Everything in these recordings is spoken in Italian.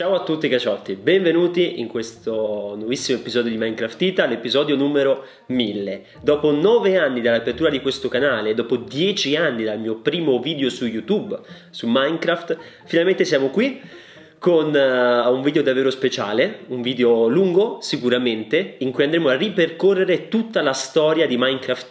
Ciao a tutti caciotti, benvenuti in questo nuovissimo episodio di Minecraft Ita, l'episodio numero 1000. Dopo 9 anni dall'apertura di questo canale, dopo 10 anni dal mio primo video su YouTube su Minecraft, finalmente siamo qui con uh, un video davvero speciale, un video lungo sicuramente, in cui andremo a ripercorrere tutta la storia di Minecraft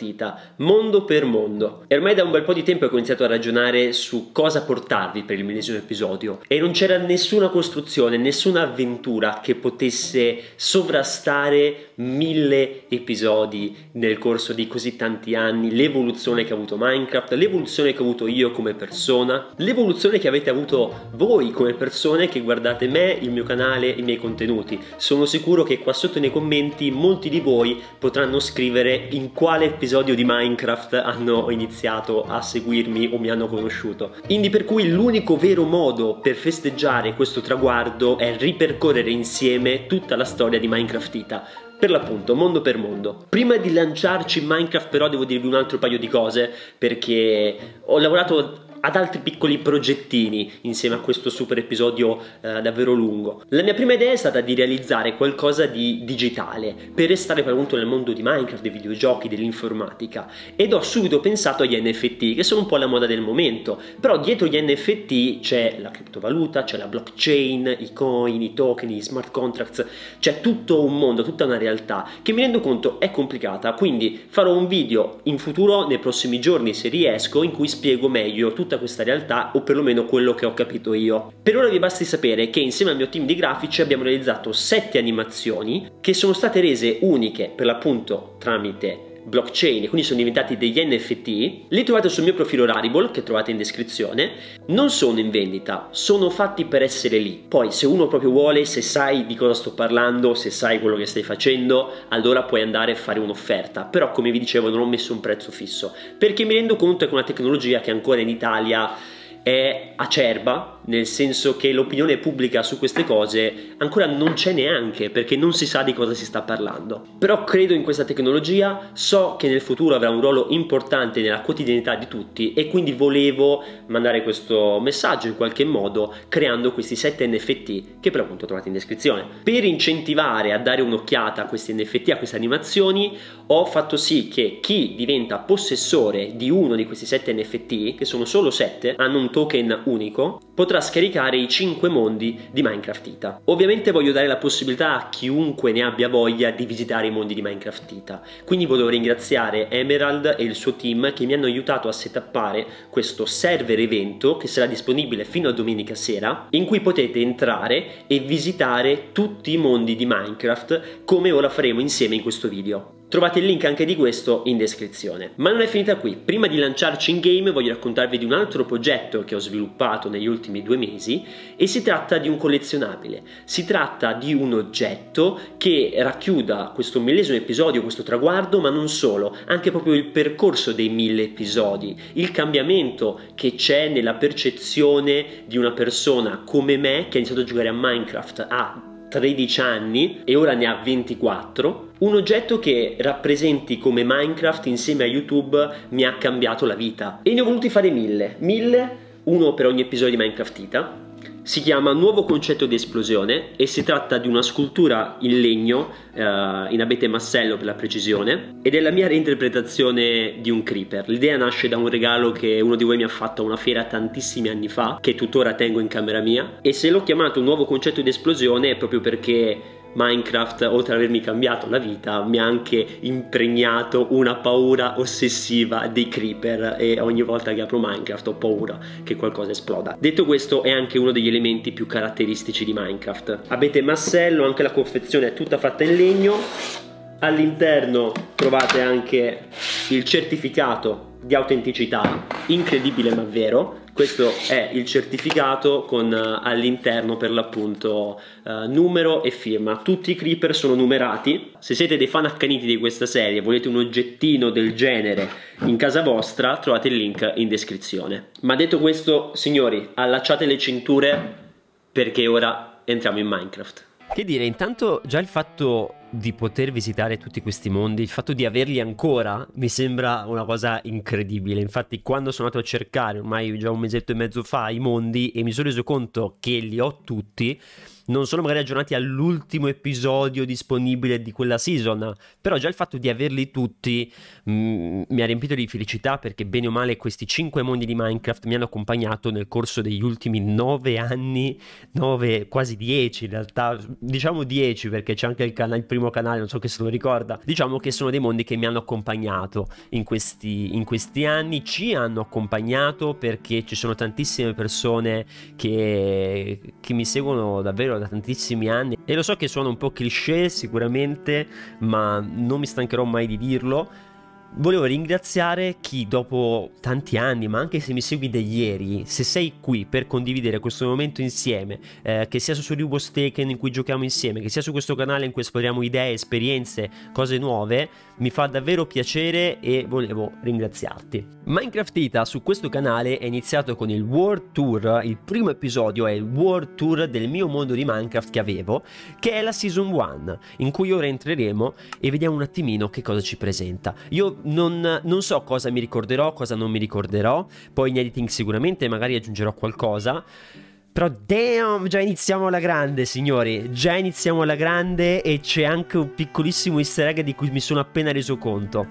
mondo per mondo. E ormai da un bel po' di tempo ho iniziato a ragionare su cosa portarvi per il millesimo episodio e non c'era nessuna costruzione, nessuna avventura che potesse sovrastare mille episodi nel corso di così tanti anni, l'evoluzione che ha avuto Minecraft, l'evoluzione che ho avuto io come persona, l'evoluzione che avete avuto voi come persone che guardate me, il mio canale, i miei contenuti. Sono sicuro che qua sotto nei commenti molti di voi potranno scrivere in quale episodio di Minecraft hanno iniziato a seguirmi o mi hanno conosciuto. Quindi per cui l'unico vero modo per festeggiare questo traguardo è ripercorrere insieme tutta la storia di Minecraftita per l'appunto, mondo per mondo. Prima di lanciarci in Minecraft però devo dirvi un altro paio di cose perché ho lavorato ad altri piccoli progettini insieme a questo super episodio eh, davvero lungo. La mia prima idea è stata di realizzare qualcosa di digitale per restare per appunto nel mondo di Minecraft, dei videogiochi, dell'informatica ed ho subito pensato agli NFT che sono un po' la moda del momento, però dietro gli NFT c'è la criptovaluta, c'è la blockchain, i coin, i token, i smart contracts, c'è tutto un mondo, tutta una realtà che mi rendo conto è complicata, quindi farò un video in futuro nei prossimi giorni se riesco in cui spiego meglio tutto tutta questa realtà o perlomeno quello che ho capito io. Per ora vi basti sapere che insieme al mio team di grafici abbiamo realizzato 7 animazioni che sono state rese uniche per l'appunto tramite blockchain e quindi sono diventati degli NFT, li trovate sul mio profilo Rarible che trovate in descrizione, non sono in vendita, sono fatti per essere lì. Poi se uno proprio vuole, se sai di cosa sto parlando, se sai quello che stai facendo, allora puoi andare a fare un'offerta, però come vi dicevo non ho messo un prezzo fisso, perché mi rendo conto che una tecnologia che ancora in Italia è acerba, nel senso che l'opinione pubblica su queste cose ancora non c'è neanche perché non si sa di cosa si sta parlando. Però credo in questa tecnologia, so che nel futuro avrà un ruolo importante nella quotidianità di tutti e quindi volevo mandare questo messaggio in qualche modo creando questi 7 NFT che per l'appunto trovate in descrizione. Per incentivare a dare un'occhiata a questi NFT, a queste animazioni, ho fatto sì che chi diventa possessore di uno di questi 7 NFT, che sono solo 7, hanno un token unico, potrà poteva scaricare i 5 mondi di Minecraft Ita. Ovviamente voglio dare la possibilità a chiunque ne abbia voglia di visitare i mondi di Minecraft Ita, quindi volevo ringraziare Emerald e il suo team che mi hanno aiutato a settappare questo server evento che sarà disponibile fino a domenica sera, in cui potete entrare e visitare tutti i mondi di Minecraft come ora faremo insieme in questo video. Trovate il link anche di questo in descrizione. Ma non è finita qui, prima di lanciarci in game voglio raccontarvi di un altro progetto che ho sviluppato negli ultimi due mesi e si tratta di un collezionabile. Si tratta di un oggetto che racchiuda questo millesimo episodio, questo traguardo, ma non solo, anche proprio il percorso dei mille episodi, il cambiamento che c'è nella percezione di una persona come me che ha iniziato a giocare a Minecraft a 13 anni e ora ne ha 24 un oggetto che rappresenti come Minecraft insieme a YouTube mi ha cambiato la vita. E ne ho voluti fare mille. Mille, uno per ogni episodio di Minecraftita. Si chiama Nuovo concetto di esplosione e si tratta di una scultura in legno, eh, in abete massello per la precisione, ed è la mia reinterpretazione di un creeper. L'idea nasce da un regalo che uno di voi mi ha fatto a una fiera tantissimi anni fa, che tuttora tengo in camera mia, e se l'ho chiamato Nuovo concetto di esplosione è proprio perché Minecraft, oltre ad avermi cambiato la vita, mi ha anche impregnato una paura ossessiva dei creeper e ogni volta che apro Minecraft ho paura che qualcosa esploda. Detto questo è anche uno degli elementi più caratteristici di Minecraft. Avete massello, anche la confezione è tutta fatta in legno, all'interno trovate anche il certificato di autenticità incredibile ma vero. Questo è il certificato con eh, all'interno per l'appunto eh, numero e firma. Tutti i creeper sono numerati. Se siete dei fan accaniti di questa serie e volete un oggettino del genere in casa vostra, trovate il link in descrizione. Ma detto questo, signori, allacciate le cinture perché ora entriamo in Minecraft. Che dire, intanto già il fatto di poter visitare tutti questi mondi, il fatto di averli ancora mi sembra una cosa incredibile. Infatti, quando sono andato a cercare ormai già un mesetto e mezzo fa i mondi e mi sono reso conto che li ho tutti, non sono magari aggiornati all'ultimo episodio disponibile di quella season, però già il fatto di averli tutti mh, mm, mi ha riempito di felicità perché bene o male questi cinque mondi di Minecraft mi hanno accompagnato nel corso degli ultimi nove anni, nove, quasi dieci in realtà, diciamo dieci perché c'è anche il, can- il primo canale, non so che se lo ricorda, diciamo che sono dei mondi che mi hanno accompagnato in questi, in questi anni, ci hanno accompagnato perché ci sono tantissime persone che, che mi seguono davvero da tantissimi anni e lo so che suona un po' cliché sicuramente, ma non mi stancherò mai di dirlo Volevo ringraziare chi dopo tanti anni, ma anche se mi segui da ieri, se sei qui per condividere questo momento insieme, eh, che sia su Rubo Staken in cui giochiamo insieme, che sia su questo canale in cui esploriamo idee, esperienze, cose nuove, mi fa davvero piacere e volevo ringraziarti. Minecraft Ita su questo canale è iniziato con il World Tour, il primo episodio è il World Tour del mio mondo di Minecraft che avevo, che è la Season 1, in cui ora entreremo e vediamo un attimino che cosa ci presenta. Io non, non, so cosa mi ricorderò, cosa non mi ricorderò. Poi in editing sicuramente magari aggiungerò qualcosa. Però damn, già iniziamo alla grande, signori. Già iniziamo alla grande e c'è anche un piccolissimo easter egg di cui mi sono appena reso conto.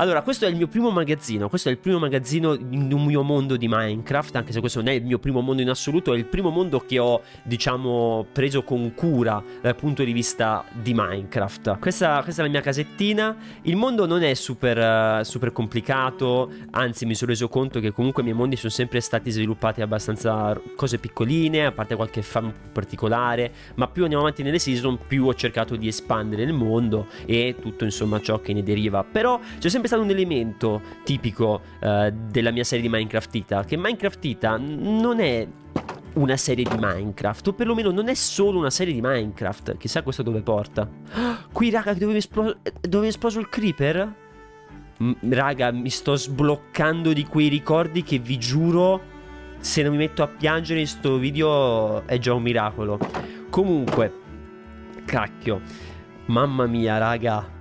Allora, questo è il mio primo magazzino, questo è il primo magazzino in un mio mondo di Minecraft, anche se questo non è il mio primo mondo in assoluto, è il primo mondo che ho, diciamo, preso con cura dal punto di vista di Minecraft. Questa, questa è la mia casettina, il mondo non è super, eh, super complicato, anzi mi sono reso conto che comunque i miei mondi sono sempre stati sviluppati abbastanza cose piccoline, a parte qualche fan particolare, ma più andiamo avanti nelle season più ho cercato di espandere il mondo e tutto insomma ciò che ne deriva, però c'è sempre stato un elemento tipico eh, della mia serie di Minecraftita, che Minecraftita non è una serie di Minecraft, o perlomeno non è solo una serie di Minecraft, chissà questo dove porta. qui raga, dove mi, esplo- dove mi esploso il creeper? M- raga, mi sto sbloccando di quei ricordi che vi giuro, se non mi metto a piangere in questo video è già un miracolo. Comunque, cacchio, mamma mia raga.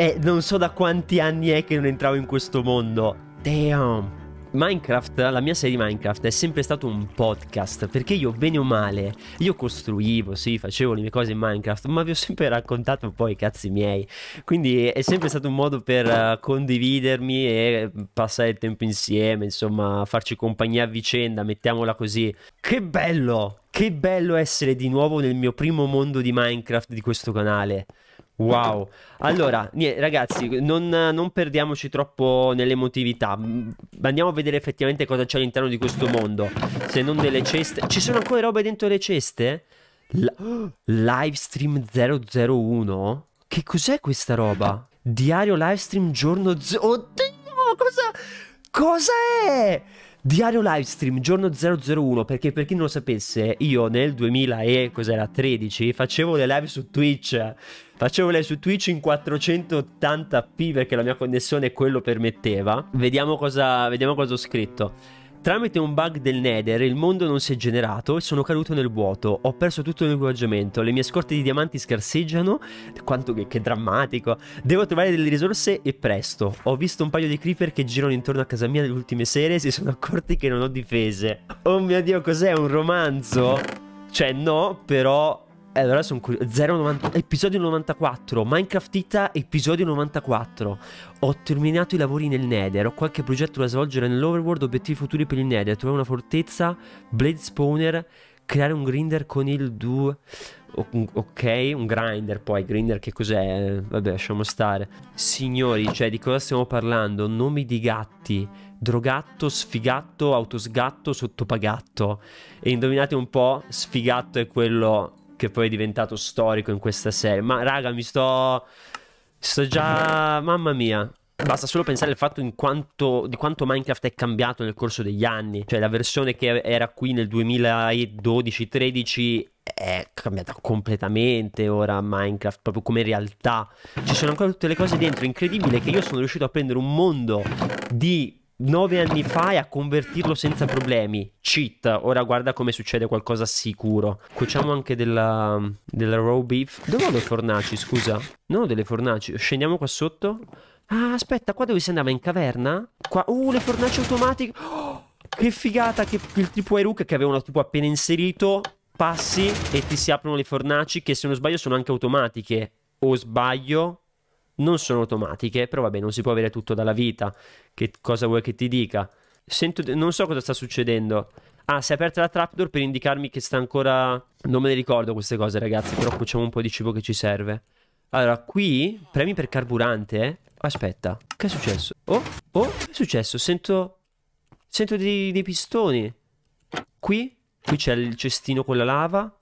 E non so da quanti anni è che non entravo in questo mondo. Damn. Minecraft, la mia serie Minecraft è sempre stato un podcast perché io bene o male, io costruivo, sì, facevo le mie cose in Minecraft, ma vi ho sempre raccontato poi i cazzi miei. Quindi è sempre stato un modo per eh, condividermi e passare il tempo insieme, insomma, farci compagnia a vicenda, mettiamola così. Che bello! Che bello essere di nuovo nel mio primo mondo di Minecraft di questo canale. Wow, allora niente, ragazzi, non, non, perdiamoci troppo nell'emotività. Andiamo a vedere effettivamente cosa c'è all'interno di questo mondo. Se non delle ceste, ci sono ancora robe dentro le ceste? L- Livestream 001? Che cos'è questa roba? Diario livestream giorno 0. Oddio, cosa? Cosa è? Diario livestream giorno 001 perché per chi non lo sapesse io nel 2013 facevo le live su Twitch facevo le live su Twitch in 480p perché la mia connessione quello permetteva vediamo cosa, vediamo cosa ho scritto Tramite un bug del Nether il mondo non si è generato e sono caduto nel vuoto, ho perso tutto l'equipaggiamento, le mie scorte di diamanti scarseggiano, quanto che, che drammatico, devo trovare delle risorse e presto, ho visto un paio di creeper che girano intorno a casa mia nelle ultime sere e si sono accorti che non ho difese. Oh mio dio cos'è un romanzo? Cioè no, però e eh, allora sono curioso. 90... Episodio 94. Minecraftita, episodio 94. Ho terminato i lavori nel Nether. Ho qualche progetto da svolgere nell'Overworld. Obiettivi futuri per il Nether. Trovare una fortezza. Blade Spawner. Creare un grinder con il 2. Ok, un grinder poi, grinder che cos'è? Vabbè, lasciamo stare. Signori, cioè di cosa stiamo parlando? Nomi di gatti. Drogatto, sfigatto, autosgatto, sottopagatto. E indovinate un po', sfigatto è quello che poi è diventato storico in questa serie. Ma raga, mi sto... Sto già... Mamma mia. Basta solo pensare al fatto in quanto, di quanto Minecraft è cambiato nel corso degli anni. Cioè la versione che era qui nel 2012-13 è cambiata completamente ora Minecraft, proprio come realtà. Ci sono ancora tutte le cose dentro. Incredibile che io sono riuscito a prendere un mondo di nove anni fa e a convertirlo senza problemi. Cheat. Ora guarda come succede qualcosa sicuro. Cuociamo anche della, della raw beef. Dove ho le fornaci, scusa? Non ho delle fornaci. Scendiamo qua sotto. Ah, aspetta, qua dove si andava? In caverna? Qua. Uh, le fornaci automatiche. Oh, che figata che il tipo Eruka che avevano tipo appena inserito. Passi e ti si aprono le fornaci che se non sbaglio sono anche automatiche. O sbaglio? non sono automatiche, però vabbè, non si può avere tutto dalla vita. Che cosa vuoi che ti dica? Sento, non so cosa sta succedendo. Ah, si è aperta la trapdoor per indicarmi che sta ancora... Non me ne ricordo queste cose, ragazzi, però cuociamo un po' di cibo che ci serve. Allora, qui, premi per carburante. Aspetta, che è successo? Oh, oh, che è successo? Sento... Sento dei, dei pistoni. Qui? Qui c'è il cestino con la lava.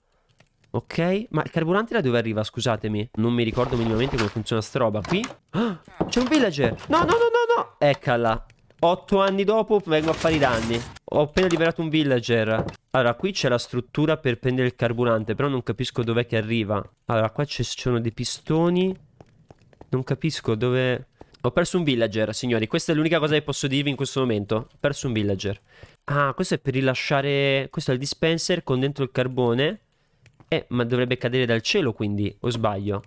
Ok, ma il carburante da dove arriva? Scusatemi, non mi ricordo minimamente come funziona sta roba. Qui? Ah, c'è un villager! No, no, no, no, no! Eccala! Otto anni dopo vengo a fare i danni. Ho appena liberato un villager. Allora, qui c'è la struttura per prendere il carburante, però non capisco dov'è che arriva. Allora, qua ci sono dei pistoni. Non capisco dove... Ho perso un villager, signori. Questa è l'unica cosa che posso dirvi in questo momento. Ho perso un villager. Ah, questo è per rilasciare... Questo è il dispenser con dentro il carbone. Eh, ma dovrebbe cadere dal cielo quindi, o sbaglio?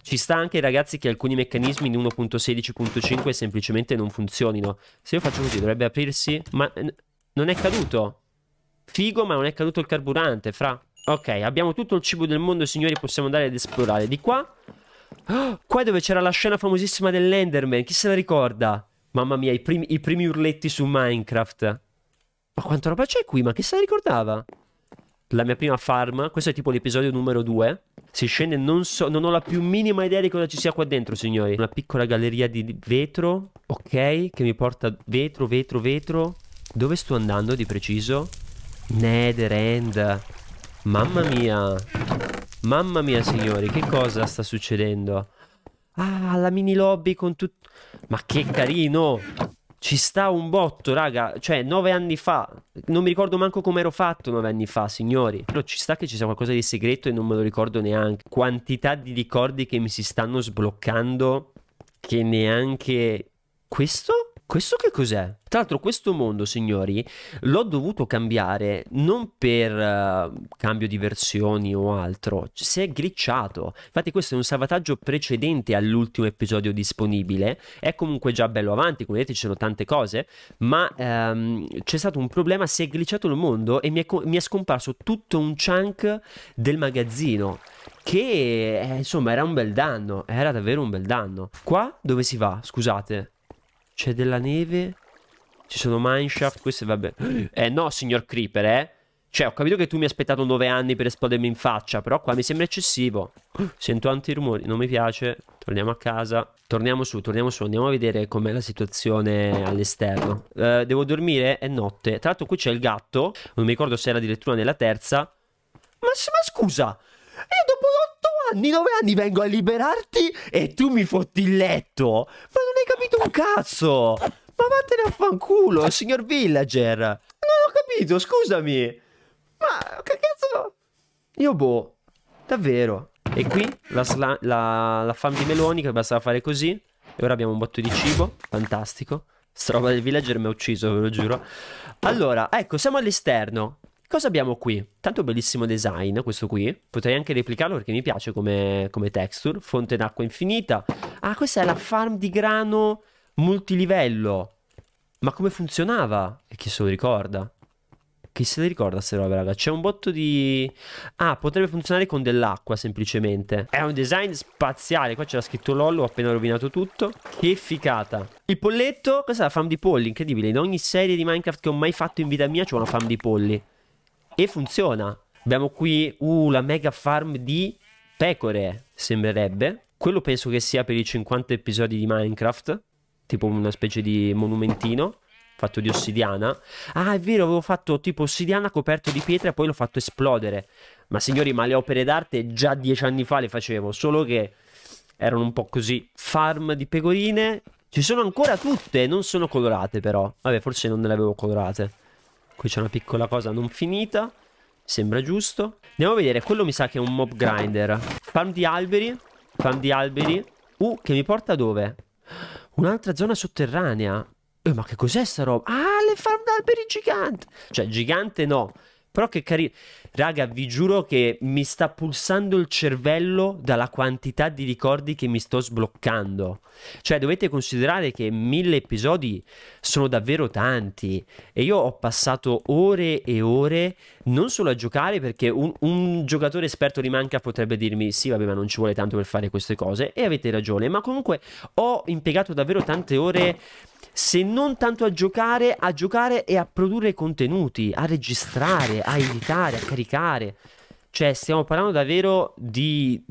Ci sta anche ragazzi che alcuni meccanismi in 1.16.5 semplicemente non funzionino. Se io faccio così dovrebbe aprirsi... Ma eh, non è caduto. Figo ma non è caduto il carburante, fra. Ok, abbiamo tutto il cibo del mondo signori, possiamo andare ad esplorare. Di qua... Oh, qua è dove c'era la scena famosissima dell'Enderman, chi se la ricorda? Mamma mia, i primi, i primi urletti su Minecraft. Ma quanta roba c'è qui? Ma chi se la ricordava? la mia prima farm. Questo è tipo l'episodio numero 2. Si scende, non so, non ho la più minima idea di cosa ci sia qua dentro, signori. Una piccola galleria di vetro, ok, che mi porta vetro, vetro, vetro. Dove sto andando di preciso? Nether End. Mamma mia. Mamma mia, signori, che cosa sta succedendo? Ah, la mini lobby con tutto... Ma che carino! Ci sta un botto, raga. Cioè, nove anni fa. Non mi ricordo manco come ero fatto nove anni fa, signori. Però ci sta che ci sia qualcosa di segreto e non me lo ricordo neanche. Quantità di ricordi che mi si stanno sbloccando. Che neanche. Questo? questo che cos'è? Tra l'altro questo mondo, signori, l'ho dovuto cambiare non per uh, cambio di versioni o altro, si è glitchato. Infatti questo è un salvataggio precedente all'ultimo episodio disponibile, è comunque già bello avanti, come vedete ci sono tante cose, ma um, c'è stato un problema, si è glitchato il mondo e mi è, mi è scomparso tutto un chunk del magazzino che eh, insomma era un bel danno, era davvero un bel danno. Qua dove si va? Scusate. C'è della neve. Ci sono mineshaft. Queste vabbè. Eh no, signor Creeper, eh. Cioè, ho capito che tu mi hai aspettato 9 anni per esplodermi in faccia, però qua mi sembra eccessivo. Sento tanti rumori, non mi piace. Torniamo a casa. Torniamo su, torniamo su, andiamo a vedere com'è la situazione all'esterno. Eh, devo dormire? È notte. Tra l'altro qui c'è il gatto, non mi ricordo se era addirittura nella terza. Ma, ma scusa, io dopo anni, 9 anni vengo a liberarti e tu mi fotti il letto. Ma non hai capito un cazzo. Ma vattene a fanculo, signor villager. Non ho capito, scusami. Ma che cazzo? Io boh, davvero. E qui la, la, la fam di Meloni che bastava fare così. E ora abbiamo un botto di cibo, fantastico. Sta roba del villager mi ha ucciso, ve lo giuro. Allora, ecco, siamo all'esterno. Cosa abbiamo qui? Tanto bellissimo design questo qui. Potrei anche replicarlo perché mi piace come, come texture. Fonte d'acqua infinita. Ah, questa è la farm di grano multilivello. Ma come funzionava? E chi se lo ricorda? Chi se le ricorda queste robe, raga? C'è un botto di... Ah, potrebbe funzionare con dell'acqua, semplicemente. È un design spaziale. Qua c'era scritto LOL, ho appena rovinato tutto. Che ficata. Il polletto, questa è la farm di polli, incredibile. In ogni serie di Minecraft che ho mai fatto in vita mia c'è una farm di polli. E funziona. Abbiamo qui uh, la mega farm di pecore, sembrerebbe. Quello penso che sia per i 50 episodi di Minecraft, tipo una specie di monumentino fatto di ossidiana. Ah, è vero, avevo fatto tipo ossidiana coperto di pietra e poi l'ho fatto esplodere. Ma signori, ma le opere d'arte già dieci anni fa le facevo, solo che erano un po' così. Farm di pecorine. Ci sono ancora tutte, non sono colorate però. Vabbè, forse non le avevo colorate. Qui c'è una piccola cosa non finita. Sembra giusto. Andiamo a vedere. Quello mi sa che è un mob grinder. Farm di alberi. Farm di alberi. Uh, che mi porta dove? Un'altra zona sotterranea. Eh, ma che cos'è sta roba? Ah, le farm di alberi gigante! Cioè, gigante no. Però che carino. Raga, vi giuro che mi sta pulsando il cervello dalla quantità di ricordi che mi sto sbloccando. Cioè, dovete considerare che mille episodi sono davvero tanti. E io ho passato ore e ore non solo a giocare, perché un, un giocatore esperto di manca potrebbe dirmi: Sì, vabbè, ma non ci vuole tanto per fare queste cose. E avete ragione. Ma comunque ho impiegato davvero tante ore se non tanto a giocare, a giocare e a produrre contenuti, a registrare, a editare, a caricare sacrificare. Cioè, stiamo parlando davvero di...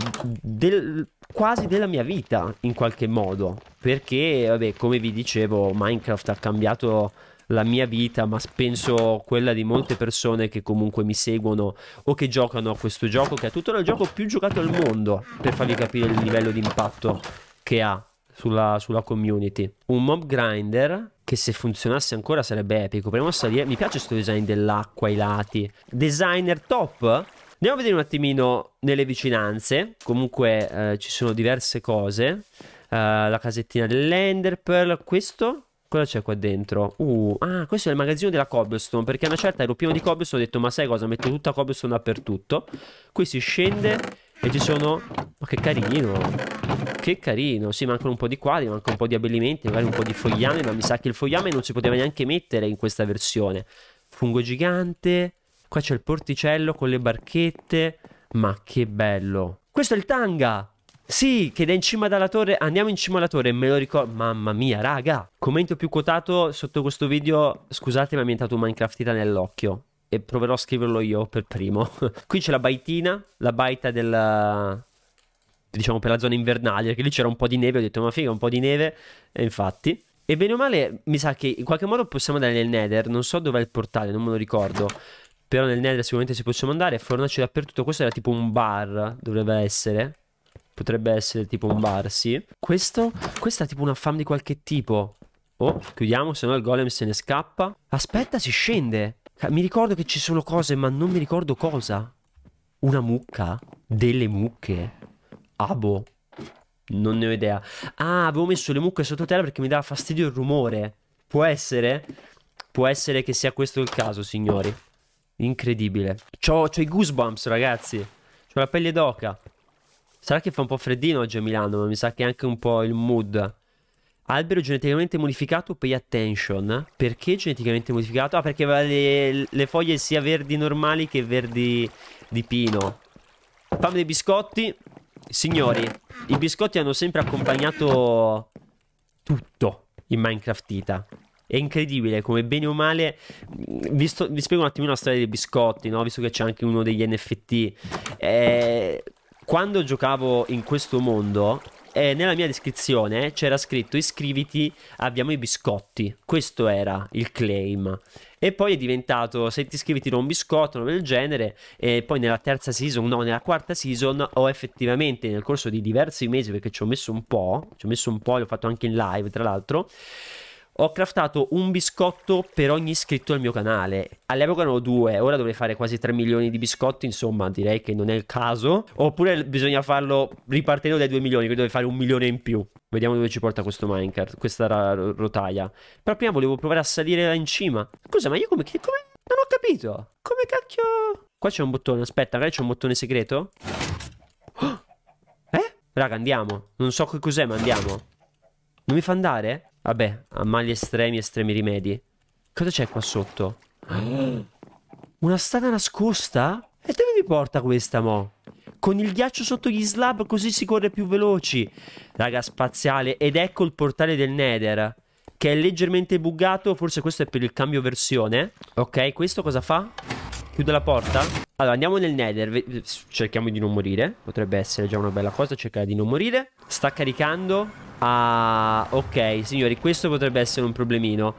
Del, quasi della mia vita, in qualche modo. Perché, vabbè, come vi dicevo, Minecraft ha cambiato la mia vita, ma penso quella di molte persone che comunque mi seguono o che giocano a questo gioco, che è tuttora il gioco più giocato al mondo, per farvi capire il livello di impatto che ha sulla, sulla community. Un mob grinder che se funzionasse ancora sarebbe epico. Proviamo a salire. Mi piace questo design dell'acqua ai lati. Designer top? Andiamo a vedere un attimino nelle vicinanze. Comunque eh, ci sono diverse cose. Uh, la casettina dell'Enderpearl. Questo? Cosa c'è qua dentro? Uh, ah, questo è il magazzino della cobblestone. Perché a una certa ero pieno di cobblestone. Ho detto, ma sai cosa? Metto tutta cobblestone dappertutto. Qui si scende e ci sono... Ma che carino! Che carino! Sì, mancano un po' di quadri, manca un po' di abbellimenti, magari un po' di fogliame, ma mi sa che il fogliame non si poteva neanche mettere in questa versione. Fungo gigante... Qua c'è il porticello con le barchette. Ma che bello! Questo è il tanga! Sì, che è in cima dalla torre. Andiamo in cima alla torre, me lo ricordo. Mamma mia, raga! Commento più quotato sotto questo video. Scusate, ma mi è entrato Minecraftita nell'occhio e proverò a scriverlo io per primo. Qui c'è la baitina, la baita del diciamo per la zona invernale, perché lì c'era un po' di neve, ho detto ma figa, un po' di neve e infatti e bene o male, mi sa che in qualche modo possiamo andare nel Nether. Non so dov'è il portale, non me lo ricordo. Però nel Nether sicuramente si possiamo andare. fornace dappertutto. Questo era tipo un bar, dovrebbe essere. Potrebbe essere tipo un bar, sì. Questo? Questa è tipo una fam di qualche tipo. Oh, chiudiamo, se no il golem se ne scappa. Aspetta, si scende. Mi ricordo che ci sono cose, ma non mi ricordo cosa. Una mucca? Delle mucche? Abo. Non ne ho idea. Ah, avevo messo le mucche sottoterra perché mi dava fastidio il rumore. Può essere? Può essere che sia questo il caso, signori. Incredibile. C'ho, i goosebumps, ragazzi. C'ho la pelle d'oca. Sarà che fa un po' freddino oggi a Milano, ma mi sa che è anche un po' il mood Albero geneticamente modificato, pay attention. Perché geneticamente modificato? Ah, perché aveva le, le foglie sia verdi normali che verdi di pino. Fammi dei biscotti. Signori, i biscotti hanno sempre accompagnato tutto in Minecraft Ita. È incredibile come bene o male. Mm, vi, sto, vi spiego un attimino la storia dei biscotti, no? visto che c'è anche uno degli NFT. Eh, quando giocavo in questo mondo, eh, nella mia descrizione c'era scritto iscriviti, abbiamo i biscotti. Questo era il claim. E poi è diventato se ti iscrivi tiro un biscotto, una del genere. E poi nella terza season, no, nella quarta season ho effettivamente nel corso di diversi mesi, perché ci ho messo un po', ci ho messo un po', l'ho fatto anche in live tra l'altro. Ho craftato un biscotto per ogni iscritto al mio canale. All'epoca ne ho due, ora dovrei fare quasi 3 milioni di biscotti, insomma direi che non è il caso. Oppure bisogna farlo ripartendo dai 2 milioni, quindi dovrei fare un milione in più. Vediamo dove ci porta questo minecart, questa rotaia. Però prima volevo provare a salire là in cima. Scusa, ma io come... come... Non ho capito. Come cacchio... Qua c'è un bottone, aspetta, magari c'è un bottone segreto? Eh? Raga, andiamo. Non so che cos'è, ma andiamo. Non mi fa andare? Vabbè, a mali estremi, estremi rimedi. Cosa c'è qua sotto? Una strada nascosta? E dove mi porta questa, mo? Con il ghiaccio sotto gli slab così si corre più veloci. Raga, spaziale. Ed ecco il portale del Nether. Che è leggermente buggato. Forse questo è per il cambio versione. Ok, questo cosa fa? Chiude la porta? Allora, andiamo nel nether. Cerchiamo di non morire. Potrebbe essere già una bella cosa cercare di non morire. Sta caricando. Ah, ok, signori, questo potrebbe essere un problemino.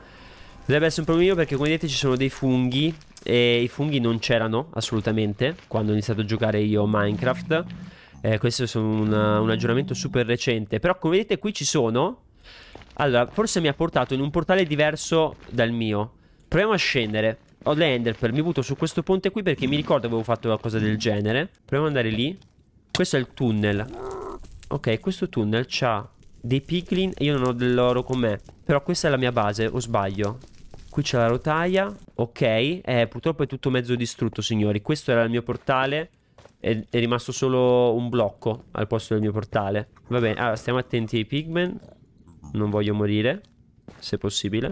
Potrebbe essere un problemino perché, come vedete, ci sono dei funghi. E i funghi non c'erano assolutamente quando ho iniziato a giocare io Minecraft. Eh, questo è un, un aggiornamento super recente. Però, come vedete, qui ci sono. Allora, forse mi ha portato in un portale diverso dal mio. Proviamo a scendere. Ho l'enderpearl, mi butto su questo ponte qui perché mi ricordo avevo fatto una cosa del genere. Proviamo ad andare lì. Questo è il tunnel. Ok, questo tunnel ha dei piglin e io non ho dell'oro con me. Però questa è la mia base, o sbaglio? Qui c'è la rotaia. Ok, eh, purtroppo è tutto mezzo distrutto, signori. Questo era il mio portale. è rimasto solo un blocco al posto del mio portale. Va bene, allora stiamo attenti ai pigmen. Non voglio morire, se possibile.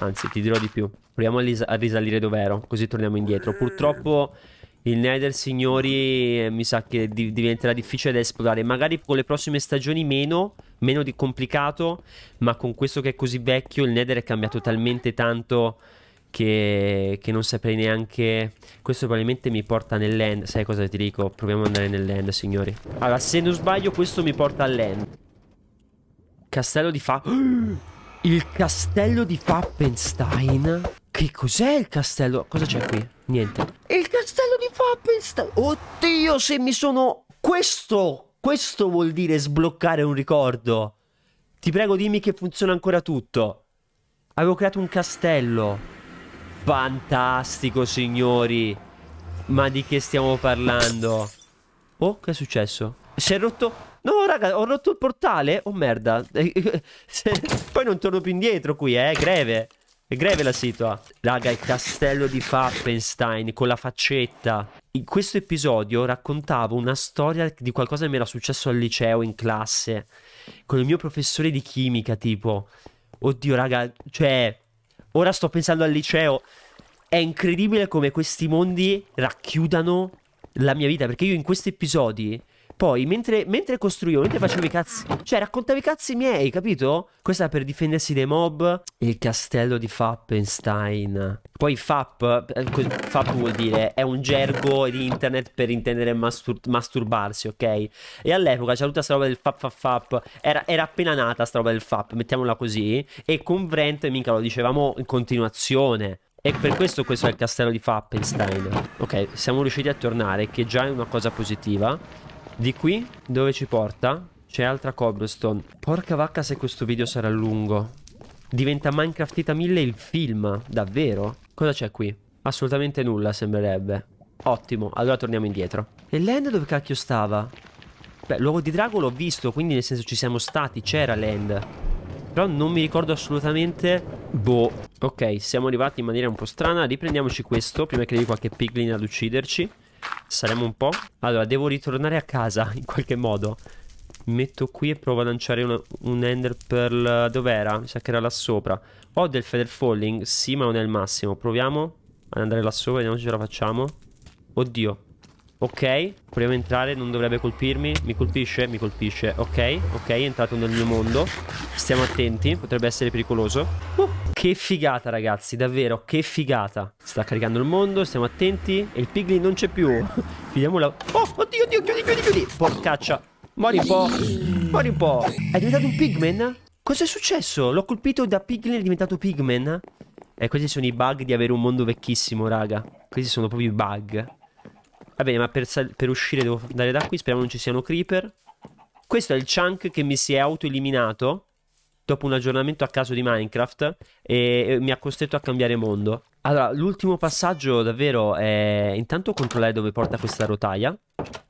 Anzi, ti dirò di più. Proviamo a, ris- a risalire dov'ero, così torniamo indietro. Eh. Purtroppo il Nether, signori, eh, mi sa che di- diventerà difficile da esplorare. Magari con le prossime stagioni meno, meno di complicato, ma con questo che è così vecchio, il Nether è cambiato talmente tanto... Che, che, non saprei neanche. Questo probabilmente mi porta nell'end. Sai cosa ti dico? Proviamo ad andare nell'end, signori. Allora, se non sbaglio, questo mi porta all'end. Castello di fa. Il castello di Pappenstein? Che cos'è il castello? Cosa c'è qui? Niente. Il castello di Pappenstein! Oddio, se mi sono... Questo! Questo vuol dire sbloccare un ricordo. Ti prego, dimmi che funziona ancora tutto. Avevo creato un castello. Fantastico, signori. Ma di che stiamo parlando? Oh, che è successo? Si è rotto... No, raga, ho rotto il portale? Oh, merda. Poi non torno più indietro qui, eh. È greve. È greve la situa. Raga, il castello di Fappenstein con la faccetta. In questo episodio raccontavo una storia di qualcosa che mi era successo al liceo, in classe, con il mio professore di chimica, tipo. Oddio, raga, cioè... Ora sto pensando al liceo. È incredibile come questi mondi racchiudano la mia vita, perché io in questi episodi poi, mentre, mentre costruivo, mentre facevo i cazzi... Cioè, raccontavo i cazzi miei, capito? Questa per difendersi dai mob. Il castello di Fappenstein. Poi Fapp. Eh, Fapp vuol dire... È un gergo di internet per intendere mastur masturbarsi, ok? E all'epoca c'era tutta questa roba del Fapp Fapp Fapp. Era, era appena nata sta roba del Fapp, mettiamola così. E con Brent, mica lo dicevamo in continuazione. E per questo questo è il castello di Fappenstein. Ok, siamo riusciti a tornare, che già è una cosa positiva. Di qui, dove ci porta, c'è altra cobblestone. Porca vacca se questo video sarà lungo. Diventa Minecraftita 1000 il film, davvero? Cosa c'è qui? Assolutamente nulla, sembrerebbe. Ottimo, allora torniamo indietro. E Land dove cacchio stava? Beh, luogo di drago l'ho visto, quindi nel senso ci siamo stati, c'era Land. Però non mi ricordo assolutamente... Boh. Ok, siamo arrivati in maniera un po' strana. Riprendiamoci questo, prima che arrivi qualche piglin ad ucciderci. Saremo un po'. Allora, devo ritornare a casa in qualche modo. metto qui e provo a lanciare una, un Ender Pearl. Eh, dov'era? Mi sa che era là sopra. Ho del Feather Falling? Sì, ma non è il massimo. Proviamo ad andare là sopra, vediamo se ce la facciamo. Oddio. Ok, proviamo a entrare, non dovrebbe colpirmi. Mi colpisce? Mi colpisce. Ok, ok, è entrato nel mio mondo. Stiamo attenti, potrebbe essere pericoloso. Uh. Che figata ragazzi, davvero, che figata. Sta caricando il mondo, stiamo attenti. E il piglin non c'è più. Vediamo la... Oh, oddio, oddio, chiudi, chiudi, chiudi. Porcaccia. Mori un po'. Mori un po'. È diventato un pigman? Cos'è successo? L'ho colpito da piglin e è diventato pigman? Eh, questi sono i bug di avere un mondo vecchissimo, raga. Questi sono proprio i bug. Va bene, ma per, per uscire devo andare da qui. Speriamo non ci siano creeper. Questo è il chunk che mi si è auto-eliminato dopo un aggiornamento a caso di Minecraft e mi ha costretto a cambiare mondo. Allora, l'ultimo passaggio davvero è intanto controllare dove porta questa rotaia,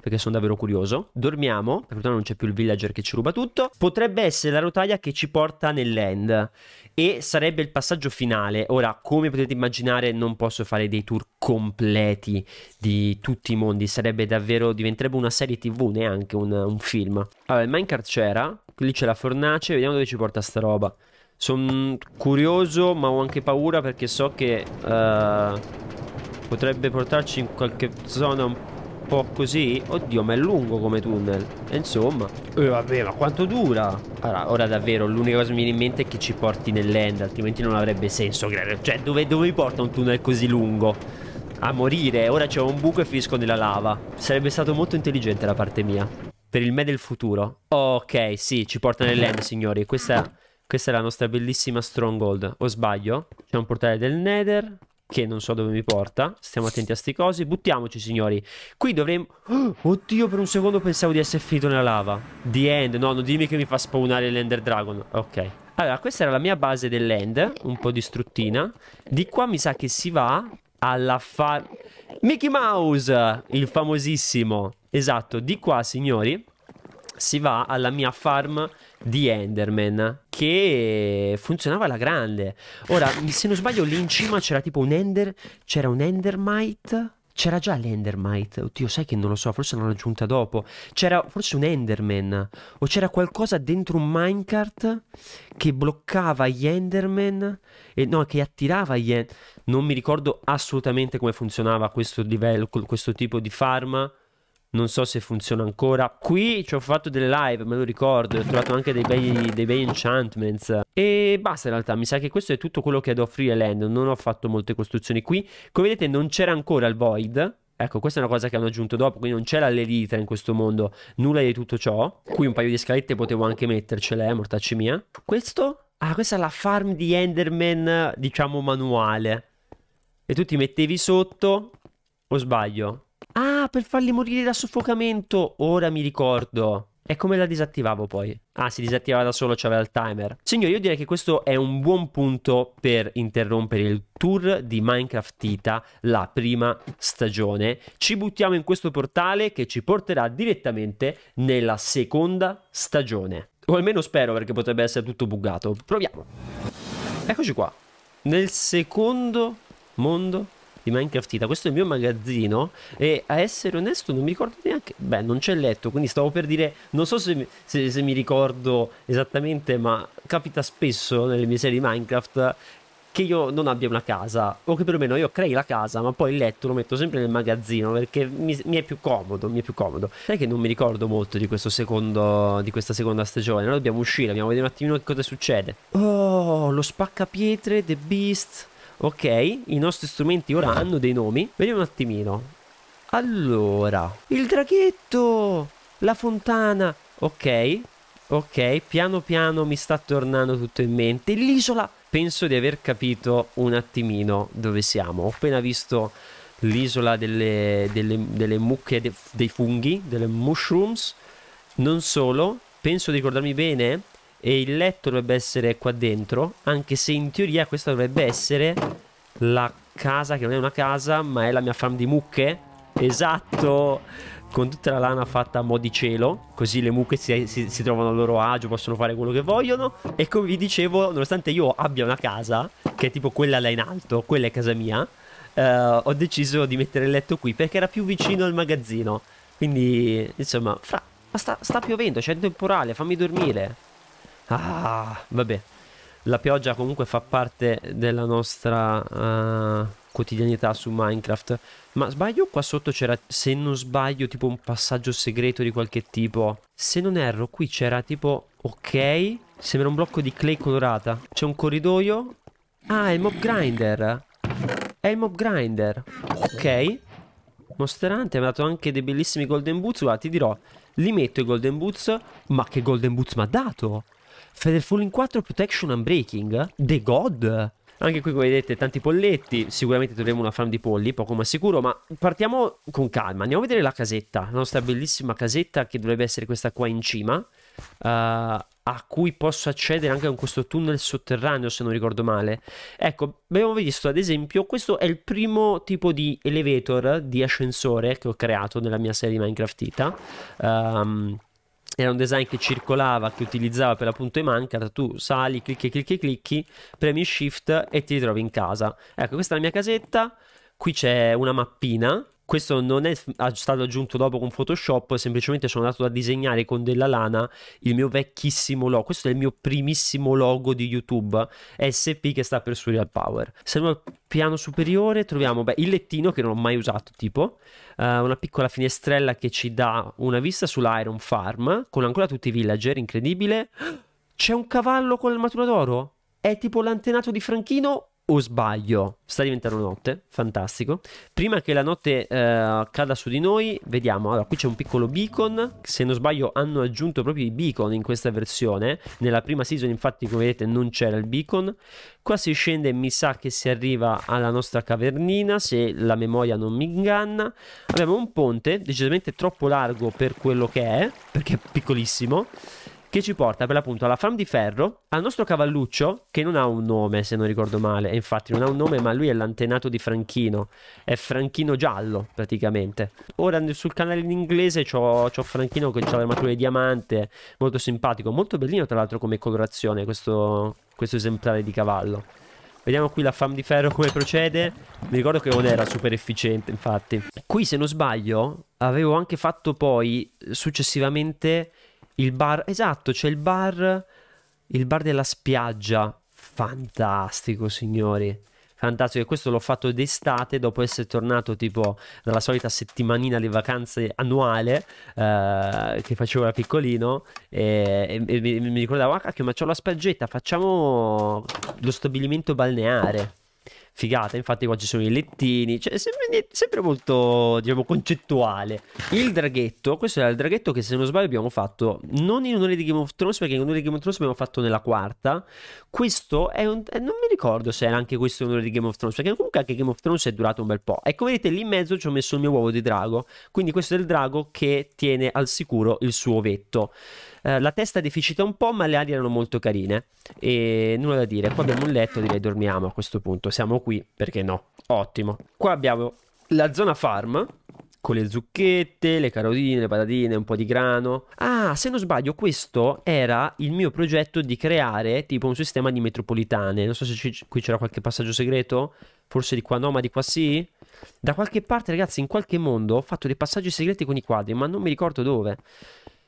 perché sono davvero curioso. Dormiamo, perché non c'è più il villager che ci ruba tutto. Potrebbe essere la rotaia che ci porta nell'end e sarebbe il passaggio finale. Ora, come potete immaginare, non posso fare dei tour completi di tutti i mondi, sarebbe davvero diventerebbe una serie TV, neanche un, un film. Allora, il Minecraft c'era, Lì c'è la fornace, vediamo dove ci porta sta roba. Sono curioso, ma ho anche paura perché so che uh, potrebbe portarci in qualche zona un po' così. Oddio, ma è lungo come tunnel. E insomma, eh, vabbè, ma quanto dura? Allora, ora davvero, l'unica cosa che mi viene in mente è che ci porti nell'end, altrimenti non avrebbe senso creare. Cioè, dove, dove mi porta un tunnel così lungo? A morire, ora c'è un buco e finisco nella lava. Sarebbe stato molto intelligente da parte mia. Per il me del futuro. Ok, sì, ci porta nell'end, signori. Questa, questa è la nostra bellissima stronghold. O sbaglio? C'è un portale del nether che non so dove mi porta. Stiamo attenti a sti cose. Buttiamoci, signori. Qui dovremmo... Oh, oddio, per un secondo pensavo di essere finito nella lava. The End. No, non dimmi che mi fa spawnare l'Ender Dragon. Ok. Allora, questa era la mia base dell'End, un po' distruttina. Di qua mi sa che si va alla far... Mickey Mouse, il famosissimo. Esatto, di qua, signori, si va alla mia farm di Enderman che funzionava alla grande. Ora, se non sbaglio, lì in cima c'era tipo un Ender, c'era un Endermite. C'era già l'Endermite, oddio sai che non lo so, forse l'hanno aggiunta dopo. C'era forse un Enderman o c'era qualcosa dentro un minecart che bloccava gli Enderman e no, che attirava gli Enderman non mi ricordo assolutamente come funzionava questo livello, questo tipo di farm. Non so se funziona ancora. Qui ci ho fatto delle live, me lo ricordo. Ho trovato anche dei bei, dei bei enchantments. E basta in realtà. Mi sa che questo è tutto quello che è da offrire Land. Non ho fatto molte costruzioni qui. Come vedete non c'era ancora il Void. Ecco, questa è una cosa che hanno aggiunto dopo, quindi non c'era la l'elitra in questo mondo, nulla di tutto ciò. Qui un paio di scalette potevo anche mettercele, eh, mortacci mia. Questo? Ah, questa è la farm di Enderman, diciamo, manuale. E tu ti mettevi sotto, o sbaglio? Ah, per farli morire da soffocamento, ora mi ricordo. E come la disattivavo poi? Ah, si disattivava da solo, c'aveva il timer. Signori, io direi che questo è un buon punto per interrompere il tour di Minecraft Tita, la prima stagione. Ci buttiamo in questo portale che ci porterà direttamente nella seconda stagione. O almeno spero, perché potrebbe essere tutto buggato. Proviamo. Eccoci qua. Nel secondo mondo di Minecraftita. Questo è il mio magazzino e a essere onesto non mi ricordo neanche... Beh, non c'è letto, quindi stavo per dire... Non so se, se, se mi ricordo esattamente, ma capita spesso nelle mie serie di Minecraft che io non abbia una casa, o che perlomeno io crei la casa, ma poi il letto lo metto sempre nel magazzino perché mi, mi è più comodo, mi è più comodo. Sai che non mi ricordo molto di, secondo, di questa seconda stagione, noi dobbiamo uscire, dobbiamo vedere un attimino che cosa succede. Oh, lo spaccapietre, The Beast, Ok, i nostri strumenti ora hanno dei nomi. Vediamo un attimino. Allora, il draghetto, la fontana. Ok, ok, piano piano mi sta tornando tutto in mente. L'isola, penso di aver capito un attimino dove siamo. Ho appena visto l'isola delle, delle, delle, mucche, de, dei funghi, delle mushrooms. Non solo, penso di ricordarmi bene e il letto dovrebbe essere qua dentro. Anche se in teoria questa dovrebbe essere la casa, che non è una casa, ma è la mia farm di mucche. Esatto! Con tutta la lana fatta a mo' di cielo. Così le mucche si, si, si trovano a loro agio, possono fare quello che vogliono. E come vi dicevo, nonostante io abbia una casa, che è tipo quella là in alto, quella è casa mia, eh, ho deciso di mettere il letto qui perché era più vicino al magazzino. Quindi, insomma, fra, ma sta, sta piovendo, c'è il temporale, fammi dormire. Ah, vabbè. La pioggia comunque fa parte della nostra uh, quotidianità su Minecraft. Ma sbaglio qua sotto c'era, se non sbaglio, tipo un passaggio segreto di qualche tipo. Se non erro, qui c'era tipo, ok, sembra un blocco di clay colorata. C'è un corridoio. Ah, è il mob grinder. È il mob grinder. Ok. Mostrante, mi ha dato anche dei bellissimi golden boots. Guarda, ti dirò, li metto i golden boots. Ma che golden boots mi ha dato? Featherfall in 4 Protection Unbreaking? The God? Anche qui come vedete tanti polletti, sicuramente troveremo una farm di polli, poco ma sicuro, ma partiamo con calma, andiamo a vedere la casetta, la nostra bellissima casetta che dovrebbe essere questa qua in cima, uh, a cui posso accedere anche con questo tunnel sotterraneo se non ricordo male. Ecco, abbiamo visto ad esempio, questo è il primo tipo di elevator, di ascensore che ho creato nella mia serie Minecraftita, um, ehm, era un design che circolava, che utilizzava per l'appunto i Minecraft, tu sali, clicchi, clicchi, clicchi, premi Shift e ti ritrovi in casa. Ecco, questa è la mia casetta, qui c'è una mappina questo non è ah, stato aggiunto dopo con Photoshop, semplicemente sono andato a disegnare con della lana il mio vecchissimo logo. Questo è il mio primissimo logo di YouTube, SP che sta per Surreal Power. Se andiamo al piano superiore troviamo beh, il lettino che non ho mai usato, tipo uh, una piccola finestrella che ci dà una vista sull'Iron Farm con ancora tutti i villager, incredibile. C'è un cavallo con l'armatura d'oro? È tipo l'antenato di Franchino o sbaglio, sta diventando notte, fantastico. Prima che la notte eh, cada su di noi, vediamo, allora qui c'è un piccolo beacon, se non sbaglio hanno aggiunto proprio i beacon in questa versione, nella prima season infatti come vedete non c'era il beacon, qua si scende mi sa che si arriva alla nostra cavernina se la memoria non mi inganna, abbiamo un ponte decisamente troppo largo per quello che è, perché è piccolissimo, che ci porta per l'appunto alla fam di ferro, al nostro cavalluccio, che non ha un nome se non ricordo male, e infatti non ha un nome ma lui è l'antenato di Franchino, è Franchino giallo praticamente. Ora sul canale in inglese c'ho, c'ho Franchino che ha l'armatura di diamante, molto simpatico, molto bellino tra l'altro come colorazione questo, questo esemplare di cavallo. Vediamo qui la fam di ferro come procede. Mi ricordo che non era super efficiente, infatti. Qui, se non sbaglio, avevo anche fatto poi successivamente il bar, esatto, c'è il bar, il bar della spiaggia. Fantastico, signori. Fantastico, e questo l'ho fatto d'estate dopo essere tornato tipo dalla solita settimanina di vacanze annuale eh, che facevo da piccolino e, e, e mi ricordavo, ah cacchio, ma c'ho la spiaggetta, facciamo lo stabilimento balneare figata. Infatti, qua ci sono i lettini, cioè, sempre, sempre molto diciamo, concettuale. Il draghetto, questo era il draghetto che se non sbaglio abbiamo fatto non in un'ora di Game of Thrones, perché in un'ora di Game of Thrones abbiamo fatto nella quarta. Questo è un. Eh, non mi ricordo se era anche questo un'ora di Game of Thrones, perché comunque anche Game of Thrones è durato un bel po'. E come vedete, lì in mezzo ci ho messo il mio uovo di drago. Quindi, questo è il drago che tiene al sicuro il suo ovetto. Eh, la testa deficita un po', ma le ali erano molto carine. E nulla da dire. Qua abbiamo un letto, direi dormiamo a questo punto. Siamo qui, perché no? Ottimo. Qua abbiamo la zona farm con le zucchette, le carotine, le patatine, un po' di grano. Ah, se non sbaglio, questo era il mio progetto di creare tipo un sistema di metropolitane. Non so se c- qui c'era qualche passaggio segreto. Forse di qua no, ma di qua sì. Da qualche parte, ragazzi, in qualche mondo ho fatto dei passaggi segreti con i quadri, ma non mi ricordo dove.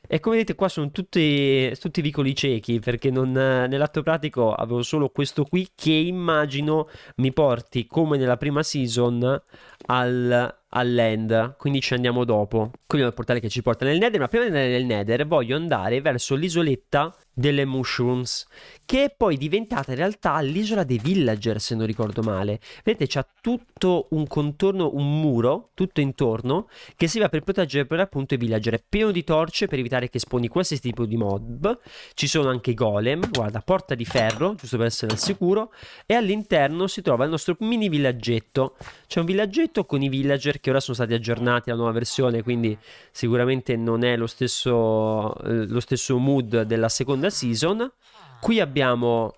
E come vedete qua sono tutti, tutti vicoli ciechi perché non, nell'atto pratico avevo solo questo qui che immagino mi porti come nella prima season al all'end, quindi ci andiamo dopo. Qui è il portale che ci porta nel Nether, ma prima di andare nel Nether voglio andare verso l'isoletta delle Mushrooms, che è poi diventata in realtà l'isola dei villager, se non ricordo male. Vedete, c'è tutto un contorno, un muro, tutto intorno, che serve per proteggere per appunto i villager. È pieno di torce per evitare che esponi qualsiasi tipo di mob. Ci sono anche i golem, guarda, porta di ferro, giusto per essere al sicuro. E all'interno si trova il nostro mini villaggetto. C'è un villaggetto con i villager perché ora sono stati aggiornati la nuova versione, quindi sicuramente non è lo stesso, eh, lo stesso mood della seconda season. Qui abbiamo...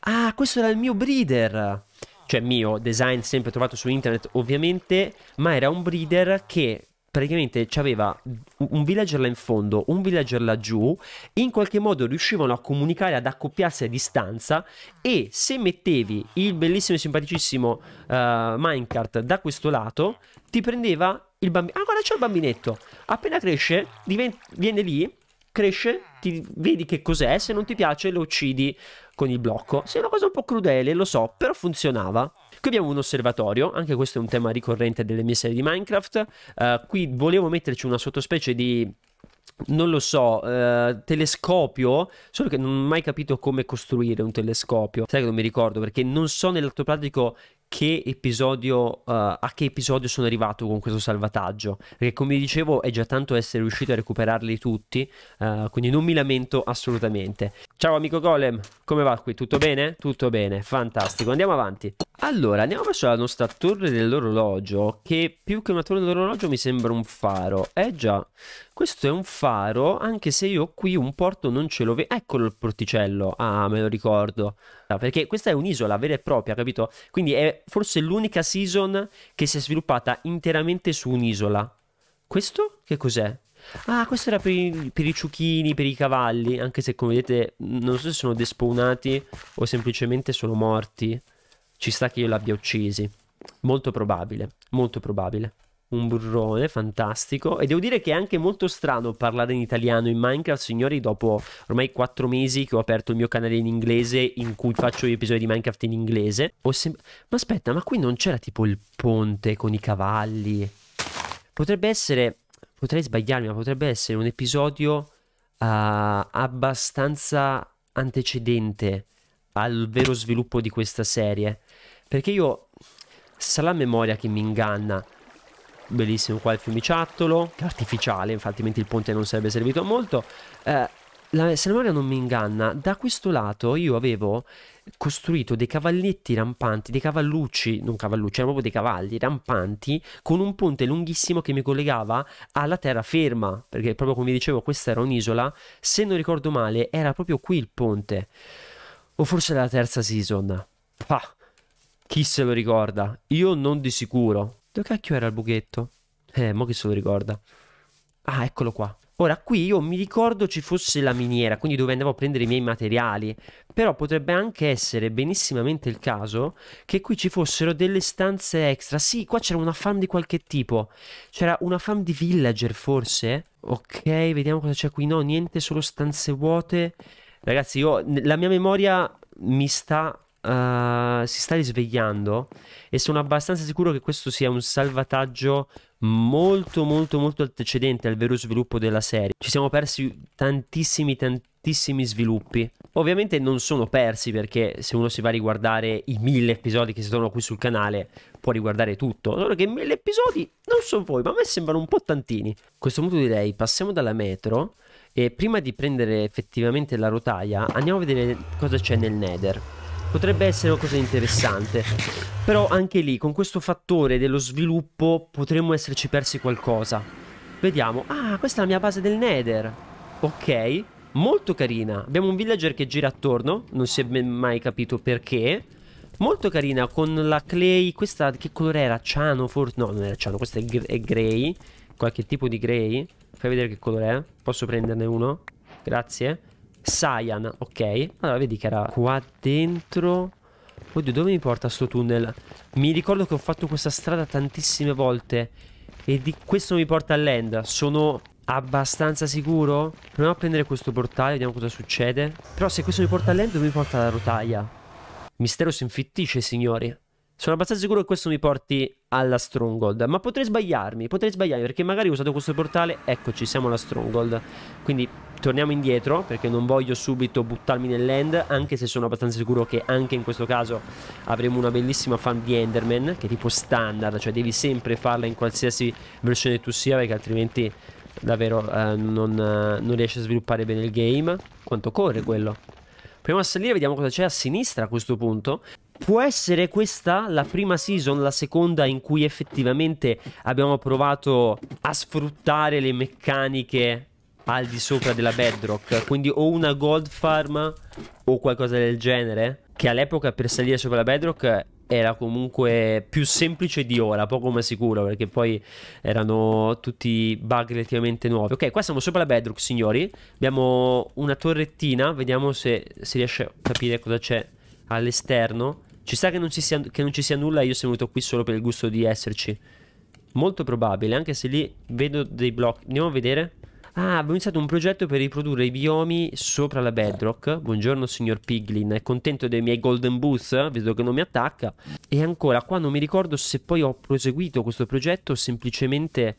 Ah, questo era il mio breeder! Cioè mio, design sempre trovato su internet ovviamente, ma era un breeder che praticamente aveva un villager là in fondo, un villager laggiù, in qualche modo riuscivano a comunicare, ad accoppiarsi a distanza e se mettevi il bellissimo e simpaticissimo uh, minecart da questo lato, ti prendeva il bambino. Ah, guarda, c'è il bambinetto. Appena cresce, diven- viene lì, cresce, ti vedi che cos'è, se non ti piace lo uccidi con il blocco. Sì, è una cosa un po' crudele, lo so, però funzionava. Qui abbiamo un osservatorio, anche questo è un tema ricorrente delle mie serie di Minecraft. Uh, qui volevo metterci una sottospecie di non lo so, eh, telescopio, solo che non ho mai capito come costruire un telescopio, sai che non mi ricordo perché non so nell'atto pratico che episodio, uh, a che episodio sono arrivato con questo salvataggio. Perché, come dicevo, è già tanto essere riuscito a recuperarli tutti. Uh, quindi non mi lamento assolutamente. Ciao, amico Golem, come va qui? Tutto bene? Tutto bene, fantastico. Andiamo avanti. Allora, andiamo verso la nostra torre dell'orologio. Che più che una torre dell'orologio mi sembra un faro. Eh già, questo è un faro, anche se io qui un porto non ce lo vedo. Eccolo il porticello. Ah, me lo ricordo perché questa è un'isola vera e propria, capito? Quindi è forse l'unica season che si è sviluppata interamente su un'isola. Questo che cos'è? Ah, questo era per i, per i ciuchini, per i cavalli, anche se come vedete non so se sono despawnati o semplicemente sono morti. Ci sta che io l'abbia uccisi. Molto probabile, molto probabile un burrone fantastico e devo dire che è anche molto strano parlare in italiano in Minecraft signori dopo ormai 4 mesi che ho aperto il mio canale in inglese in cui faccio gli episodi di Minecraft in inglese ma aspetta ma qui non c'era tipo il ponte con i cavalli potrebbe essere potrei sbagliarmi ma potrebbe essere un episodio uh, abbastanza antecedente al vero sviluppo di questa serie perché io sa la memoria che mi inganna bellissimo qua il fiumiciattolo, che è artificiale, infatti mentre il ponte non sarebbe servito molto. Eh, la, se la memoria non mi inganna, da questo lato io avevo costruito dei cavalletti rampanti, dei cavallucci, non cavallucci, erano proprio dei cavalli rampanti, con un ponte lunghissimo che mi collegava alla terraferma, perché proprio come vi dicevo questa era un'isola, se non ricordo male era proprio qui il ponte, o forse la terza season, Pah, chi se lo ricorda, io non di sicuro, dove cacchio era il buchetto? Eh, mo che se lo ricorda. Ah, eccolo qua. Ora, qui io mi ricordo ci fosse la miniera, quindi dove andavo a prendere i miei materiali, però potrebbe anche essere benissimamente il caso che qui ci fossero delle stanze extra. Sì, qua c'era una farm di qualche tipo, c'era una farm di villager forse. Ok, vediamo cosa c'è qui. No, niente, solo stanze vuote. Ragazzi, io, la mia memoria mi sta uh, si sta risvegliando e sono abbastanza sicuro che questo sia un salvataggio molto molto molto antecedente al vero sviluppo della serie. Ci siamo persi tantissimi tantissimi sviluppi. Ovviamente non sono persi perché se uno si va a riguardare i mille episodi che si trovano qui sul canale può riguardare tutto, solo che mille episodi non sono voi, ma a me sembrano un po' tantini. A questo punto direi passiamo dalla metro e prima di prendere effettivamente la rotaia andiamo a vedere cosa c'è nel Nether potrebbe essere una cosa interessante. Però anche lì, con questo fattore dello sviluppo, potremmo esserci persi qualcosa. Vediamo. Ah, questa è la mia base del Nether. Ok, molto carina. Abbiamo un villager che gira attorno, non si è mai capito perché. Molto carina, con la clay, questa che colore era? Ciano, forse? No, non era ciano, questa è, gr è grey. Qualche tipo di grey. Fai vedere che colore è. Posso prenderne uno? Grazie. Saiyan, ok. Allora, vedi che era qua dentro. Oddio, dove mi porta sto tunnel? Mi ricordo che ho fatto questa strada tantissime volte. E di questo mi porta all'end. Sono abbastanza sicuro. Proviamo a prendere questo portale, vediamo cosa succede. Però se questo mi porta all'end, dove mi porta la rotaia? Mistero si infittisce, signori. Sono abbastanza sicuro che questo mi porti alla Stronghold. Ma potrei sbagliarmi, potrei sbagliarmi, perché magari ho usato questo portale. Eccoci, siamo alla Stronghold. Quindi torniamo indietro perché non voglio subito buttarmi nell'end, anche se sono abbastanza sicuro che anche in questo caso avremo una bellissima fan di Enderman, che è tipo standard, cioè devi sempre farla in qualsiasi versione tu sia, perché altrimenti davvero eh, non, eh, non riesci a sviluppare bene il game. Quanto corre quello? Proviamo a salire, vediamo cosa c'è a sinistra a questo punto. Può essere questa la prima season, la seconda in cui effettivamente abbiamo provato a sfruttare le meccaniche al di sopra della bedrock. Quindi o una gold farm o qualcosa del genere. Che all'epoca per salire sopra la bedrock era comunque più semplice di ora, poco ma sicuro, perché poi erano tutti bug relativamente nuovi. Ok, qua siamo sopra la bedrock, signori. Abbiamo una torrettina, vediamo se si riesce a capire cosa c'è all'esterno. Ci sta che non ci, sia, che non ci sia nulla, io sono venuto qui solo per il gusto di esserci. Molto probabile, anche se lì vedo dei blocchi. Andiamo a vedere. Ah, abbiamo iniziato un progetto per riprodurre i biomi sopra la bedrock. Buongiorno, signor Piglin. È contento dei miei golden boots? Vedo che non mi attacca. E ancora, qua non mi ricordo se poi ho proseguito questo progetto o semplicemente...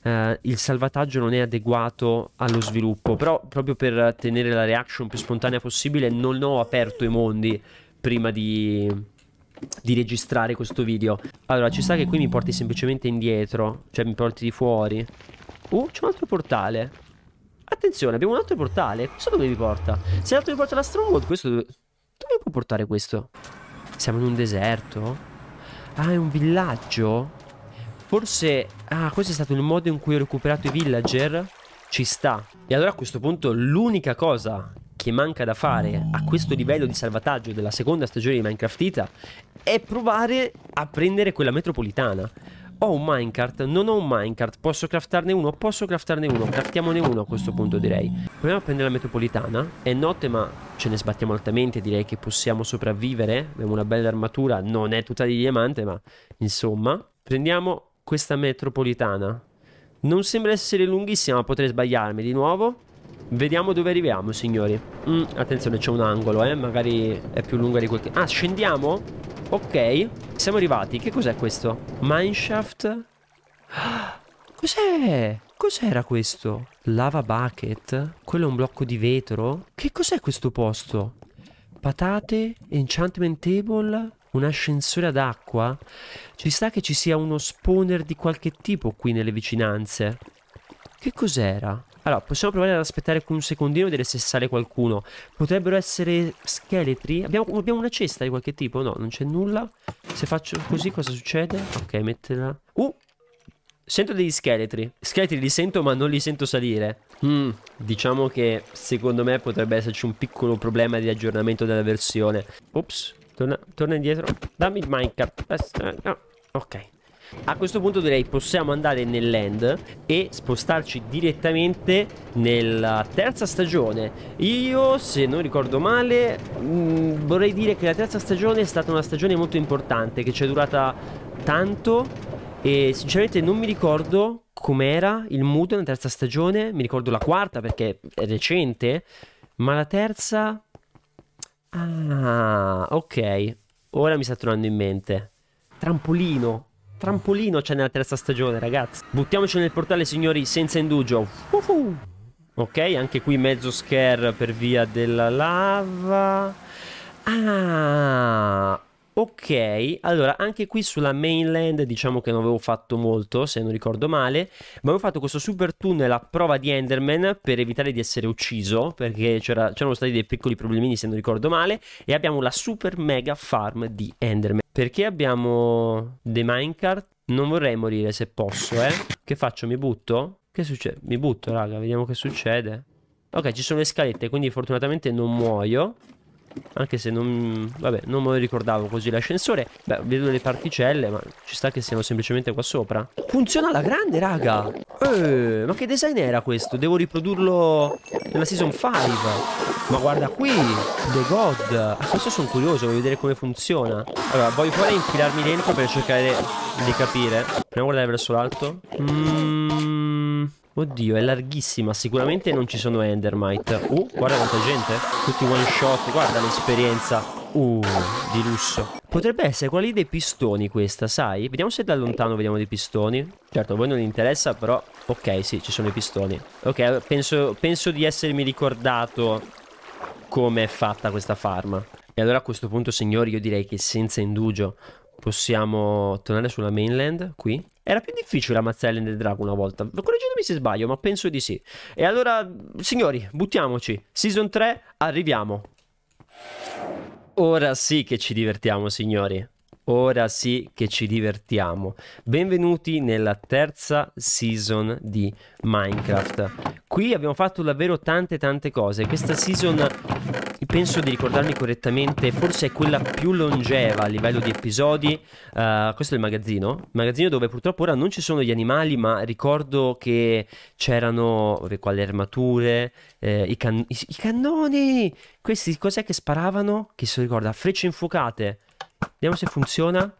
Uh, il salvataggio non è adeguato allo sviluppo. Però proprio per tenere la reaction più spontanea possibile non ho aperto i mondi prima di, di, registrare questo video. Allora, ci sta che qui mi porti semplicemente indietro, cioè mi porti di fuori. Uh, c'è un altro portale. Attenzione, abbiamo un altro portale. Questo dove vi porta? Se l'altro vi porta alla Stronghold, questo dove... Dove può portare questo? Siamo in un deserto? Ah, è un villaggio? Forse... Ah, questo è stato il modo in cui ho recuperato i villager? Ci sta. E allora a questo punto l'unica cosa che manca da fare a questo livello di salvataggio della seconda stagione di Minecraftita è provare a prendere quella metropolitana. Ho un minecart? Non ho un minecart. Posso craftarne uno? Posso craftarne uno. Craftiamone uno a questo punto direi. Proviamo a prendere la metropolitana. È notte ma ce ne sbattiamo altamente. Direi che possiamo sopravvivere. Abbiamo una bella armatura. Non è tutta di diamante ma insomma. Prendiamo questa metropolitana. Non sembra essere lunghissima ma potrei sbagliarmi di nuovo. Vediamo dove arriviamo, signori. Mm, attenzione, c'è un angolo, eh. Magari è più lunga di quel che... Ah, scendiamo? Ok, siamo arrivati. Che cos'è questo? Mineshaft? cos'è? Cos'era questo? Lava bucket? Quello è un blocco di vetro? Che cos'è questo posto? Patate? Enchantment table? un ascensore ad acqua? Ci sta che ci sia uno spawner di qualche tipo qui nelle vicinanze. Che cos'era? Allora, possiamo provare ad aspettare un secondino e vedere se sale qualcuno. Potrebbero essere scheletri? Abbiamo, abbiamo una cesta di qualche tipo? No, non c'è nulla. Se faccio così cosa succede? Ok, mettila. Uh! Sento degli scheletri. Scheletri li sento ma non li sento salire. Mm, diciamo che secondo me potrebbe esserci un piccolo problema di aggiornamento della versione. Ops, torna, torna indietro. Dammi il Minecraft. Eh, eh, no. Ok, a questo punto direi possiamo andare nell'end e spostarci direttamente nella terza stagione. Io, se non ricordo male, mh, mm, vorrei dire che la terza stagione è stata una stagione molto importante, che ci è durata tanto e sinceramente non mi ricordo com'era il mood nella terza stagione, mi ricordo la quarta perché è recente, ma la terza... Ah, ok, ora mi sta tornando in mente. Trampolino, trampolino c'è nella terza stagione, ragazzi. Buttiamoci nel portale, signori, senza indugio. Uhuh. Ok, anche qui mezzo scare per via della lava. Ah, ok. Allora, anche qui sulla mainland diciamo che non avevo fatto molto, se non ricordo male. Ma avevo fatto questo super tunnel a prova di Enderman per evitare di essere ucciso, perché c'erano stati dei piccoli problemini, se non ricordo male. E abbiamo la super mega farm di Enderman. Perché abbiamo dei minecart? Non vorrei morire se posso, eh. Che faccio? Mi butto? Che succede? Mi butto, raga, vediamo che succede. Ok, ci sono le scalette, quindi fortunatamente non muoio. Anche se non... Vabbè, non me lo ricordavo così l'ascensore. Beh, vedo le particelle, ma ci sta che siano semplicemente qua sopra. Funziona alla grande, raga! Eh, ma che design era questo? Devo riprodurlo nella Season 5. Ma guarda qui! The God! A ah, questo sono curioso, voglio vedere come funziona. Allora, voglio poi infilarmi dentro per cercare di capire. Proviamo a guardare verso l'alto. Mmm... Oddio, è larghissima. Sicuramente non ci sono Endermite. Uh, guarda quanta gente. Tutti one shot. Guarda l'esperienza. Uh, di lusso. Potrebbe essere quella lì dei pistoni questa, sai? Vediamo se da lontano vediamo dei pistoni. Certo, a voi non interessa, però... Ok, sì, ci sono i pistoni. Ok, penso, penso di essermi ricordato come è fatta questa farma. E allora a questo punto, signori, io direi che senza indugio possiamo tornare sulla mainland, qui, era più difficile ammazzare l'Ender Dragon una volta. Correggetemi se sbaglio, ma penso di sì. E allora, signori, buttiamoci. Season 3, arriviamo. Ora sì che ci divertiamo, signori. Ora sì che ci divertiamo. Benvenuti nella terza season di Minecraft. Qui abbiamo fatto davvero tante tante cose. Questa season, penso di ricordarmi correttamente, forse è quella più longeva a livello di episodi. Uh, questo è il magazzino. magazzino dove purtroppo ora non ci sono gli animali, ma ricordo che c'erano qua le armature, eh, i, can i, i, cannoni. Questi cos'è che sparavano? Chi se lo ricorda? Frecce infuocate Vediamo se funziona.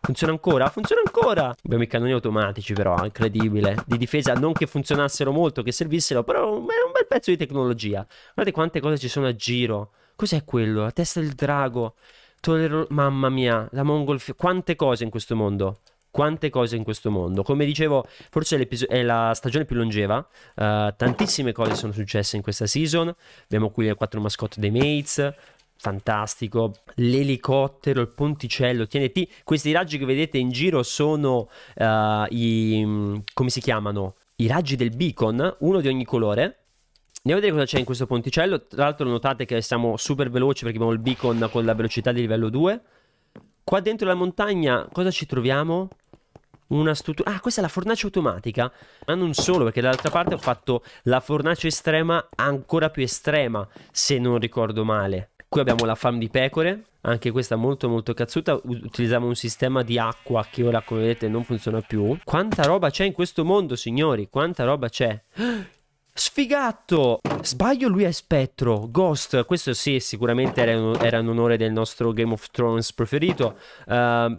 Funziona ancora? Funziona ancora! Abbiamo i cannoni automatici però, ah, incredibile. Di difesa non che funzionassero molto, che servissero, però è un bel pezzo di tecnologia. Guardate quante cose ci sono a giro. Cos'è quello? La testa del drago. Tollero... Mamma mia, la mongolfiera. Quante cose in questo mondo quante cose in questo mondo. Come dicevo, forse è la stagione più longeva. Uh, tantissime cose sono successe in questa season. Abbiamo qui le quattro mascotte dei Mates fantastico, l'elicottero, il ponticello, TNT, questi raggi che vedete in giro sono uh, i... come si chiamano? I raggi del beacon, uno di ogni colore, Andiamo a vedere cosa c'è in questo ponticello. Tra l'altro notate che siamo super veloci perché abbiamo il beacon con la velocità di livello 2. Qua dentro la montagna cosa ci troviamo? Una struttura... Ah, questa è la fornace automatica. Ma non solo, perché dall'altra parte ho fatto la fornace estrema ancora più estrema, se non ricordo male. Qui abbiamo la farm di pecore, anche questa molto molto cazzuta. Utilizziamo un sistema di acqua che ora come vedete non funziona più. Quanta roba c'è in questo mondo signori, quanta roba c'è. Sfigato! Sbaglio lui è spettro, Ghost, questo sì sicuramente era un, era un onore del nostro Game of Thrones preferito. Uh,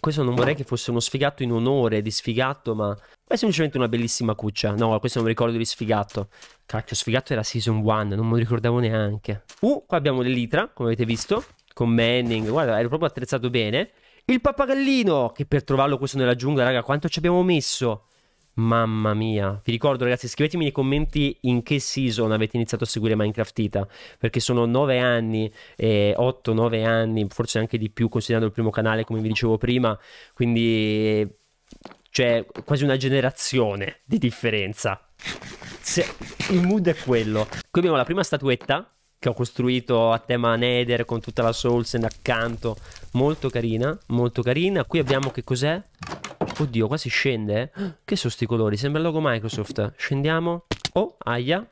questo non vorrei che fosse uno sfigato in onore di sfigato, ma è semplicemente una bellissima cuccia. No, questo non mi ricordo di sfigato. Cacchio, sfigato era season 1, non me lo ricordavo neanche. Uh, qua abbiamo l'elitra, come avete visto, con Manning. Guarda, ero proprio attrezzato bene. Il pappagallino, che per trovarlo questo nella giungla, raga, quanto ci abbiamo messo? Mamma mia, vi ricordo ragazzi, scrivetemi nei commenti in che season avete iniziato a seguire Minecraftita, perché sono 9 anni, eh, 8-9 anni, forse anche di più considerando il primo canale come vi dicevo prima, quindi cioè quasi una generazione di differenza. Se, il mood è quello. Qui abbiamo la prima statuetta che ho costruito a tema Nether con tutta la Soulsen accanto, molto carina, molto carina. Qui abbiamo che cos'è? Oddio, qua si scende. Che sono sti colori? Sembra il logo Microsoft. Scendiamo. Oh, aia.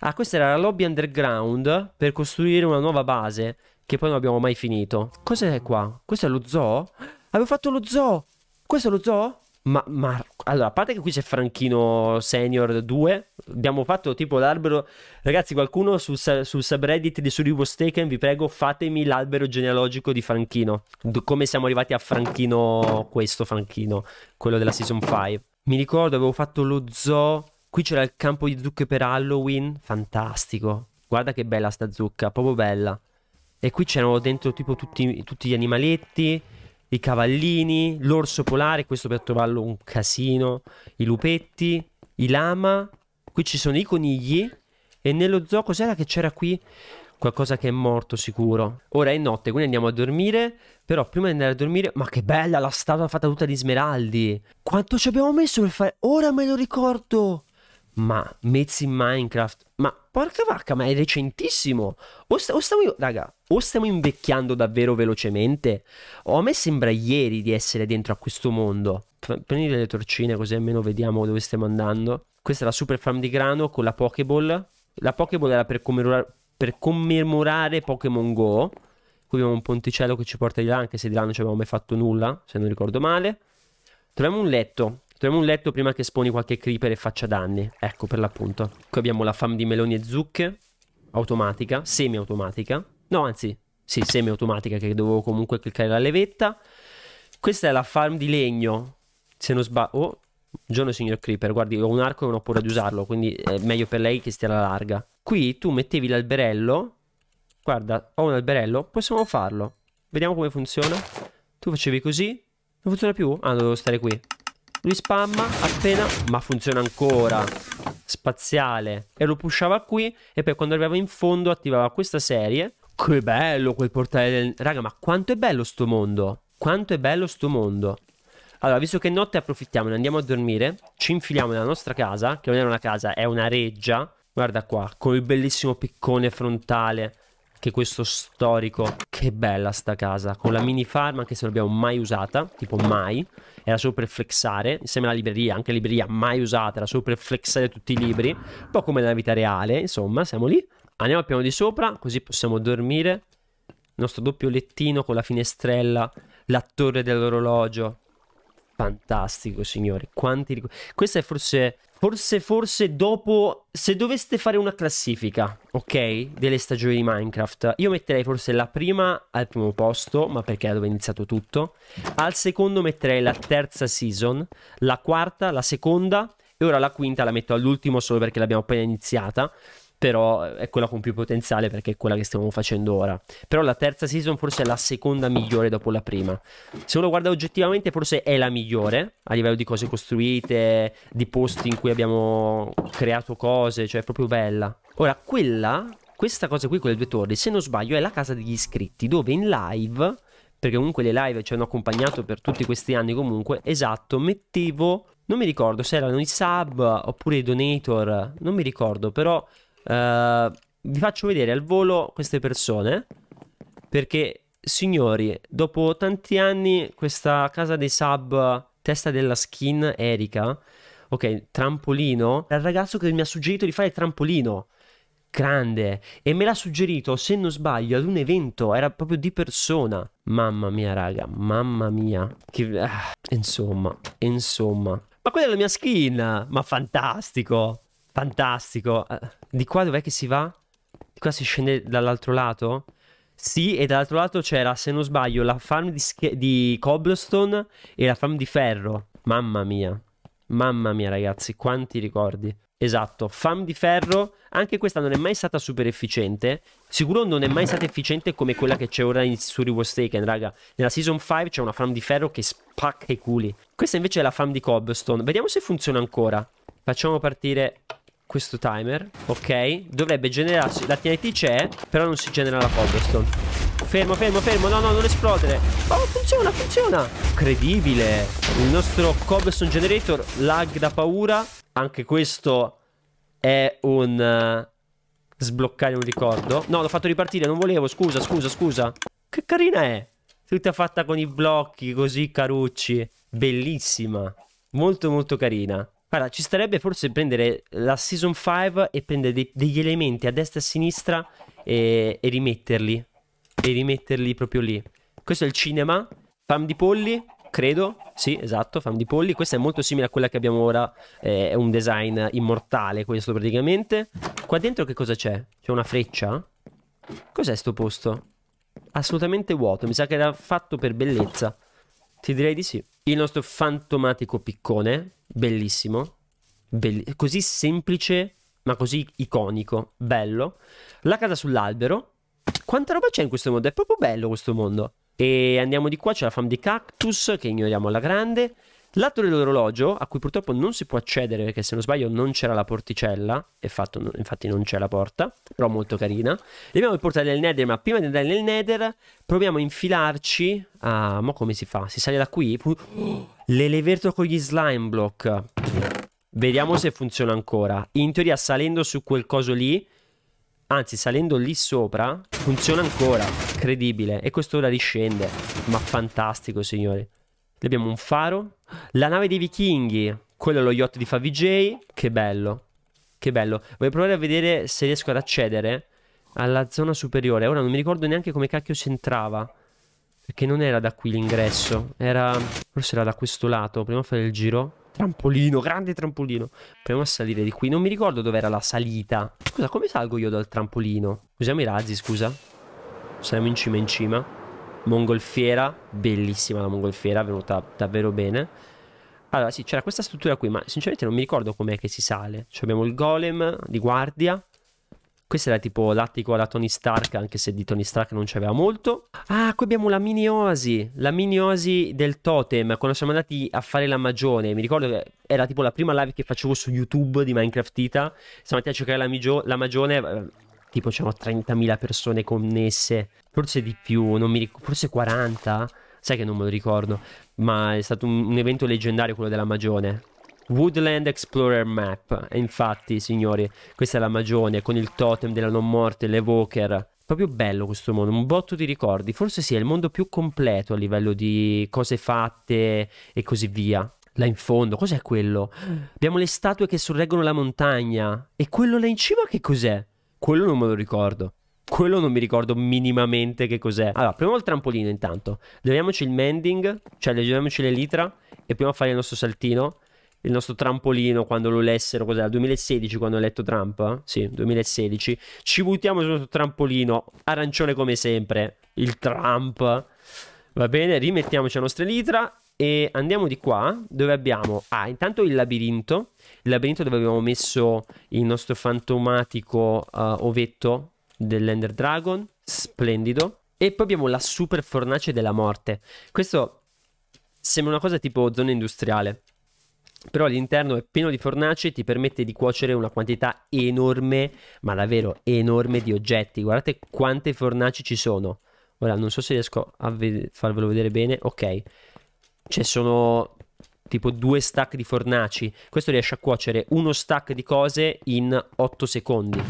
Ah, questa era la lobby underground per costruire una nuova base che poi non abbiamo mai finito. Cos'è qua? Questo è lo zoo? Avevo fatto lo zoo! Questo è lo zoo? Ma, ma... Allora, a parte che qui c'è Franchino Senior 2 abbiamo fatto tipo l'albero. Ragazzi, qualcuno sul, sul subreddit di Suribo Staken, vi prego, fatemi l'albero genealogico di Franchino. D- come siamo arrivati a Franchino, questo Franchino, quello della season 5. Mi ricordo, avevo fatto lo zoo. Qui c'era il campo di zucche per Halloween. Fantastico. Guarda che bella sta zucca, proprio bella. E qui c'erano dentro tipo tutti, tutti gli animaletti i cavallini, l'orso polare, questo per trovarlo un casino, i lupetti, i lama Qui ci sono i conigli e nello zoo cos'era che c'era qui? Qualcosa che è morto sicuro. Ora è notte, quindi andiamo a dormire. Però prima di andare a dormire... Ma che bella la statua fatta tutta di smeraldi. Quanto ci abbiamo messo per fare... Ora me lo ricordo. Ma mezzi in Minecraft. Ma porca vacca, ma è recentissimo. O, st o, stiamo, raga, o stiamo invecchiando davvero velocemente. O a me sembra ieri di essere dentro a questo mondo prendi le torcine così almeno vediamo dove stiamo andando. Questa è la Super Farm di grano con la Pokéball. La Pokéball era per commemorare, per commemorare Pokémon Go. Qui abbiamo un ponticello che ci porta di là, anche se di là non ci abbiamo mai fatto nulla, se non ricordo male. Troviamo un letto. Troviamo un letto prima che esponi qualche creeper e faccia danni. Ecco, per l'appunto. Qui abbiamo la fam di meloni e zucche. Automatica, semi-automatica. No, anzi, sì, semi-automatica che dovevo comunque cliccare la levetta. Questa è la farm di legno se non sbaglio... Oh, giorno signor Creeper, guardi, ho un arco e non ho paura di usarlo, quindi è meglio per lei che stia alla larga. Qui tu mettevi l'alberello. Guarda, ho un alberello, possiamo farlo. Vediamo come funziona. Tu facevi così. Non funziona più? Ah, dovevo stare qui. Lui spamma appena, ma funziona ancora. Spaziale. E lo pushava qui e poi quando arrivava in fondo attivava questa serie. Che bello quel portale del... Raga, ma quanto è bello sto mondo. Quanto è bello sto mondo. Allora, visto che è notte, approfittiamone, andiamo a dormire. Ci infiliamo nella nostra casa, che non è una casa, è una reggia. Guarda qua, con il bellissimo piccone frontale. Che questo storico. Che bella sta casa. Con la mini farm, anche se non l'abbiamo mai usata. Tipo mai. Era solo per flexare. Insieme alla libreria, anche la libreria mai usata. Era solo per flexare tutti i libri. Un po' come nella vita reale, insomma, siamo lì. Andiamo al piano di sopra, così possiamo dormire. Il nostro doppio lettino con la finestrella. La torre dell'orologio Fantastico, signori. Quanti... Questa è forse, forse, forse dopo... Se doveste fare una classifica, ok, delle stagioni di Minecraft, io metterei forse la prima al primo posto, ma perché è dove è iniziato tutto. Al secondo metterei la terza season, la quarta, la seconda, e ora la quinta la metto all'ultimo solo perché l'abbiamo appena iniziata però è quella con più potenziale perché è quella che stiamo facendo ora. Però la terza season forse è la seconda migliore dopo la prima. Se uno guarda oggettivamente forse è la migliore a livello di cose costruite, di posti in cui abbiamo creato cose, cioè è proprio bella. Ora, quella, questa cosa qui con le due torri, se non sbaglio, è la casa degli iscritti, dove in live perché comunque le live ci hanno accompagnato per tutti questi anni comunque, esatto, mettevo, non mi ricordo se erano i sub oppure i donator, non mi ricordo, però eh, vi faccio vedere al volo queste persone perché, signori, dopo tanti anni questa casa dei sub testa della skin Erika, ok, trampolino, è il ragazzo che mi ha suggerito di fare trampolino grande e me l'ha suggerito se non sbaglio ad un evento era proprio di persona mamma mia raga mamma mia che ah, insomma insomma ma quella è la mia skin ma fantastico Fantastico. Eh, di qua dov'è che si va? Di qua si scende dall'altro lato? Sì, e dall'altro lato c'era, se non sbaglio, la farm di, di, cobblestone e la farm di ferro. Mamma mia. Mamma mia, ragazzi, quanti ricordi. Esatto, farm di ferro, anche questa non è mai stata super efficiente. Sicuro non è mai stata efficiente come quella che c'è ora in, su Rewastaken, raga. Nella Season 5 c'è una farm di ferro che spacca i culi. Questa invece è la farm di cobblestone. Vediamo se funziona ancora. Facciamo partire questo timer, ok? Dovrebbe generarsi, la TNT c'è, però non si genera la cobblestone. Fermo, fermo, fermo, no, no, non esplodere. Oh, funziona, funziona. Incredibile. Il nostro cobblestone generator lag da paura. Anche questo è un... Uh, sbloccare un ricordo. No, l'ho fatto ripartire, non volevo, scusa, scusa, scusa. Che carina è. Tutta fatta con i blocchi, così carucci. Bellissima. Molto, molto carina. Guarda, ci starebbe forse prendere la Season 5 e prendere de- degli elementi a destra e a sinistra e-, e rimetterli. E rimetterli proprio lì. Questo è il cinema. Fam di polli, credo. Sì, esatto, fam di polli. Questa è molto simile a quella che abbiamo ora. Eh, è un design immortale questo praticamente. Qua dentro che cosa c'è? C'è una freccia? Cos'è sto posto? Assolutamente vuoto. Mi sa che era fatto per bellezza. Ti direi di sì. Il nostro fantomatico piccone bellissimo, Belli- così semplice ma così iconico, bello. La casa sull'albero. Quanta roba c'è in questo mondo? È proprio bello questo mondo. E andiamo di qua, c'è la fam di cactus che ignoriamo alla grande. Lato dell'orologio, a cui purtroppo non si può accedere perché se non sbaglio non c'era la porticella, fatto, infatti non c'è la porta, però molto carina. E abbiamo il portale del Nether, ma prima di andare nel Nether proviamo a infilarci... Ah, ma come si fa? Si sale da qui? Oh, L'eleverto con gli slime block. Vediamo se funziona ancora. In teoria salendo su quel coso lì, anzi salendo lì sopra, funziona ancora. Credibile. E questo ora riscende. Ma fantastico, signori abbiamo un faro. La nave dei vichinghi. Quello è lo yacht di Favij. Che bello. Che bello. Voglio provare a vedere se riesco ad accedere alla zona superiore. Ora non mi ricordo neanche come cacchio si entrava. Perché non era da qui l'ingresso. Era... Forse era da questo lato. Proviamo a fare il giro. Trampolino, grande trampolino. Proviamo a salire di qui. Non mi ricordo dov'era la salita. Scusa, come salgo io dal trampolino? Usiamo i razzi, scusa. Saremo in cima in cima mongolfiera, bellissima la mongolfiera, è venuta davvero bene. Allora sì, c'era questa struttura qui, ma sinceramente non mi ricordo com'è che si sale. Cioè abbiamo il golem di guardia. Questo era tipo l'attico alla Tony Stark, anche se di Tony Stark non c'aveva molto. Ah, qui abbiamo la mini oasi, la mini oasi del totem, quando siamo andati a fare la magione. Mi ricordo che era tipo la prima live che facevo su YouTube di Minecraftita. Siamo andati a cercare la, la magione, eh, tipo c'erano 30.000 persone connesse, forse di più, non mi ricordo, forse 40, sai che non me lo ricordo, ma è stato un, un evento leggendario quello della Magione. Woodland Explorer Map, e infatti signori, questa è la Magione con il totem della non morte, l'evoker. Proprio bello questo mondo, un botto di ricordi, forse sì, è il mondo più completo a livello di cose fatte e così via. Là in fondo, cos'è quello? Abbiamo le statue che sorreggono la montagna. E quello là in cima che cos'è? Quello non me lo ricordo. Quello non mi ricordo minimamente che cos'è. Allora, proviamo il trampolino intanto. Leviamoci il mending, cioè leviamoci litra e proviamo a fare il nostro saltino. Il nostro trampolino quando lo lessero, cos'era? 2016 quando ho letto Trump? Eh? Sì, 2016. Ci buttiamo sul nostro trampolino, arancione come sempre, il Trump. Va bene, rimettiamoci la nostra elitra e andiamo di qua dove abbiamo... Ah, intanto il labirinto. Il labirinto dove abbiamo messo il nostro fantomatico uh, ovetto dell'Ender Dragon. Splendido. E poi abbiamo la super fornace della morte. Questo sembra una cosa tipo zona industriale. Però all'interno è pieno di fornace, e ti permette di cuocere una quantità enorme, ma davvero enorme di oggetti. Guardate quante fornaci ci sono. Ora non so se riesco a farvelo vedere bene. Ok. Cioè sono tipo due stack di fornaci. Questo riesce a cuocere uno stack di cose in 8 secondi.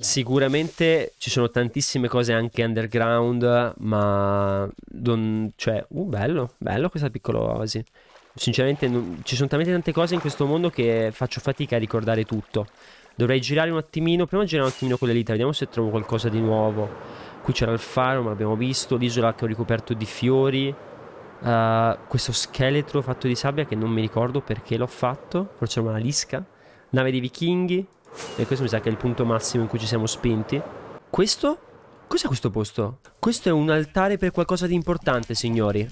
Sicuramente ci sono tantissime cose anche underground, ma... Don... Cioè, uh, bello, bello questa piccola oasi. Sinceramente non... ci sono talmente tante cose in questo mondo che faccio fatica a ricordare tutto. Dovrei girare un attimino, prima girare un attimino con l'elita, vediamo se trovo qualcosa di nuovo. Qui c'era il faro, ma l'abbiamo visto, l'isola che ho ricoperto di fiori. Uh, questo scheletro fatto di sabbia che non mi ricordo perché l'ho fatto, forse era una lisca, nave dei vichinghi, e questo mi sa che è il punto massimo in cui ci siamo spinti. Questo? Cos'è questo posto? Questo è un altare per qualcosa di importante, signori.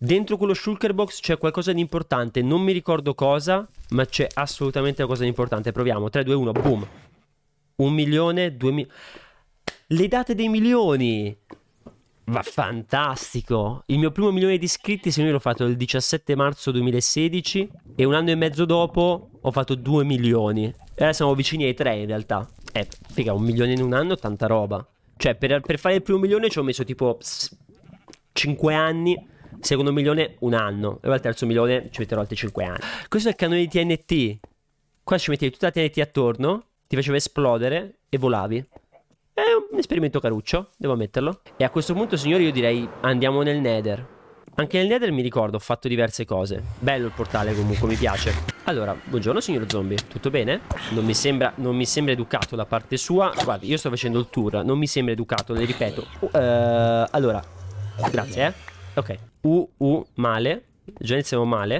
Dentro quello shulker box c'è qualcosa di importante, non mi ricordo cosa, ma c'è assolutamente qualcosa di importante. Proviamo, 3, 2, 1, boom. Un milione, due milioni... Le date dei milioni! Va fantastico! Il mio primo milione di iscritti, se noi l'ho fatto il 17 marzo 2016 e un anno e mezzo dopo ho fatto 2 milioni. E ora siamo vicini ai 3 in realtà. Eh, figa, un milione in un anno, tanta roba. Cioè, per, per fare il primo milione ci ho messo tipo 5 anni secondo milione un anno e al terzo milione ci metterò altri 5 anni. Questo è il cannone di TNT. Qua ci mettevi tutta la TNT attorno, ti faceva esplodere e volavi. È un esperimento caruccio, devo ammetterlo. E a questo punto, signori, io direi andiamo nel Nether. Anche nel Nether mi ricordo, ho fatto diverse cose. Bello il portale comunque, mi piace. Allora, buongiorno signor zombie, tutto bene? Non mi sembra, non mi sembra educato da parte sua. Guardi, io sto facendo il tour, non mi sembra educato, le ripeto. Uh, uh, allora, grazie, eh. Ok. U, U, male. Già iniziamo male.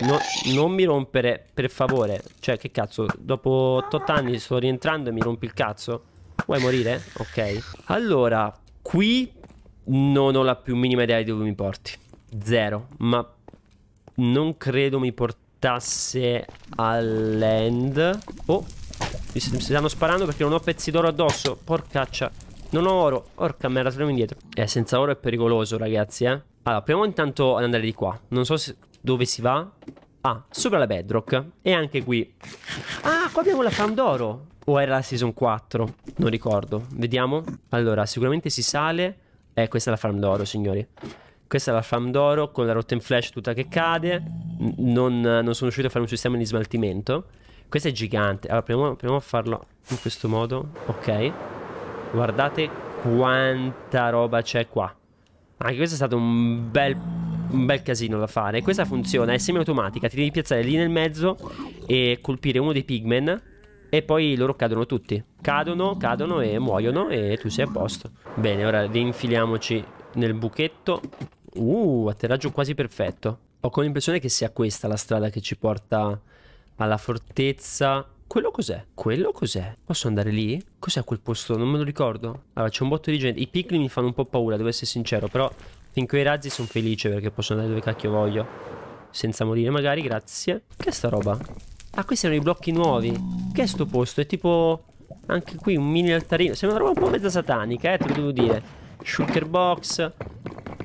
No, non mi rompere, per favore. Cioè, che cazzo, dopo 8 anni sto rientrando e mi rompi il cazzo? Vuoi morire? Ok. Allora, qui non ho la più minima idea di dove mi porti. Zero. Ma non credo mi portasse all'end. Oh, mi stanno sparando perché non ho pezzi d'oro addosso. Porcaccia. Non ho oro. Orca merda, torniamo indietro. Eh, senza oro è pericoloso, ragazzi, eh. Allora, proviamo intanto ad andare di qua. Non so se... dove si va. Ah, sopra la bedrock. E anche qui. Ah, qua abbiamo la farm d'oro o era la season 4, non ricordo. Vediamo. Allora, sicuramente si sale. Eh, questa è la farm d'oro, signori. Questa è la farm d'oro con la rotten flash tutta che cade. Non, non sono riuscito a fare un sistema di smaltimento. Questa è gigante. Allora, proviamo, proviamo a farlo in questo modo. Ok. Guardate quanta roba c'è qua. Anche questo è stato un bel, un bel, casino da fare. Questa funziona, è semi-automatica. Ti devi piazzare lì nel mezzo e colpire uno dei pigmen e poi loro cadono tutti. Cadono, cadono e muoiono e tu sei a posto. Bene, ora rinfiliamoci nel buchetto. Uh, atterraggio quasi perfetto. Ho come l'impressione che sia questa la strada che ci porta alla fortezza. Quello cos'è? Quello cos'è? Posso andare lì? Cos'è quel posto? Non me lo ricordo. Allora, c'è un botto di gente. I piccoli mi fanno un po' paura, devo essere sincero. Però, finché i razzi sono felice perché posso andare dove cacchio voglio. Senza morire, magari, grazie. Che è sta roba? Ah, questi erano i blocchi nuovi. Che è sto posto? È tipo... Anche qui un mini altarino. Sembra una roba un po' mezza satanica, eh, te lo devo dire. Shulker box.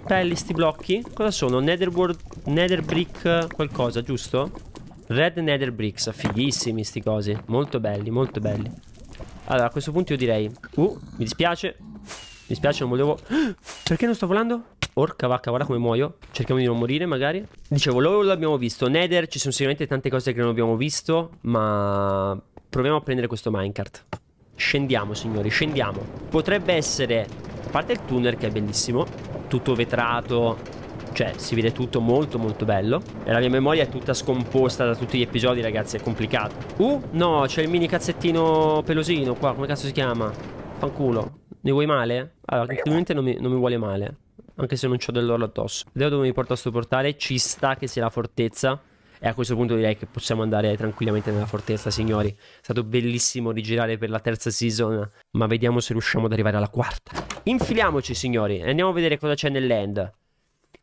Pelli sti blocchi. Cosa sono? Netherworld... Nether brick qualcosa, giusto? Red Nether bricks. Fighissimi sti cosi. Molto belli, molto belli. Allora, a questo punto io direi... Uh, mi dispiace. Mi spiace, non volevo... Perché non sto volando? Orca vacca, guarda come muoio. Cerchiamo di non morire, magari. Dicevo, loro l'abbiamo visto. Nether, ci sono sicuramente tante cose che non abbiamo visto, ma... Proviamo a prendere questo minecart. Scendiamo, signori, scendiamo. Potrebbe essere... A parte il tunnel, che è bellissimo. Tutto vetrato. Cioè, si vede tutto molto, molto bello. E la mia memoria è tutta scomposta da tutti gli episodi, ragazzi. È complicato. Uh, no, c'è il mini cazzettino pelosino qua. Come cazzo si chiama? Fanculo. Ne vuoi male? Allora, effettivamente non mi, non mi vuole male. Anche se non ho dell'oro addosso. Vediamo dove mi porta sto portale. Ci sta che sia la fortezza. E a questo punto direi che possiamo andare tranquillamente nella fortezza, signori. È stato bellissimo rigirare per la terza season, ma vediamo se riusciamo ad arrivare alla quarta. Infiliamoci, signori, e andiamo a vedere cosa c'è nell'end.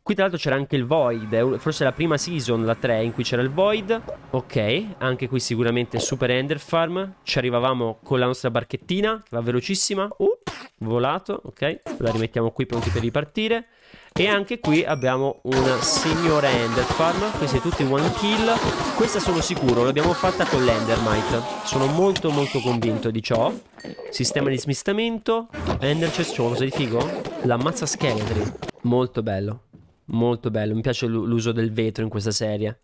Qui tra l'altro c'era anche il Void, forse la prima season, la 3, in cui c'era il Void. Ok, anche qui sicuramente Super Ender Farm. Ci arrivavamo con la nostra barchettina, che va velocissima. Uh, volato, ok. La rimettiamo qui pronti per ripartire. E anche qui abbiamo una signora Ender Farm. Questi tutti one kill. Questa sono sicuro, l'abbiamo fatta con l'Endermite. Sono molto molto convinto di ciò. Sistema di smistamento. Ender c'è cosa di figo? L'ammazza scheletri. Molto bello. Molto bello, mi piace l'uso del vetro in questa serie.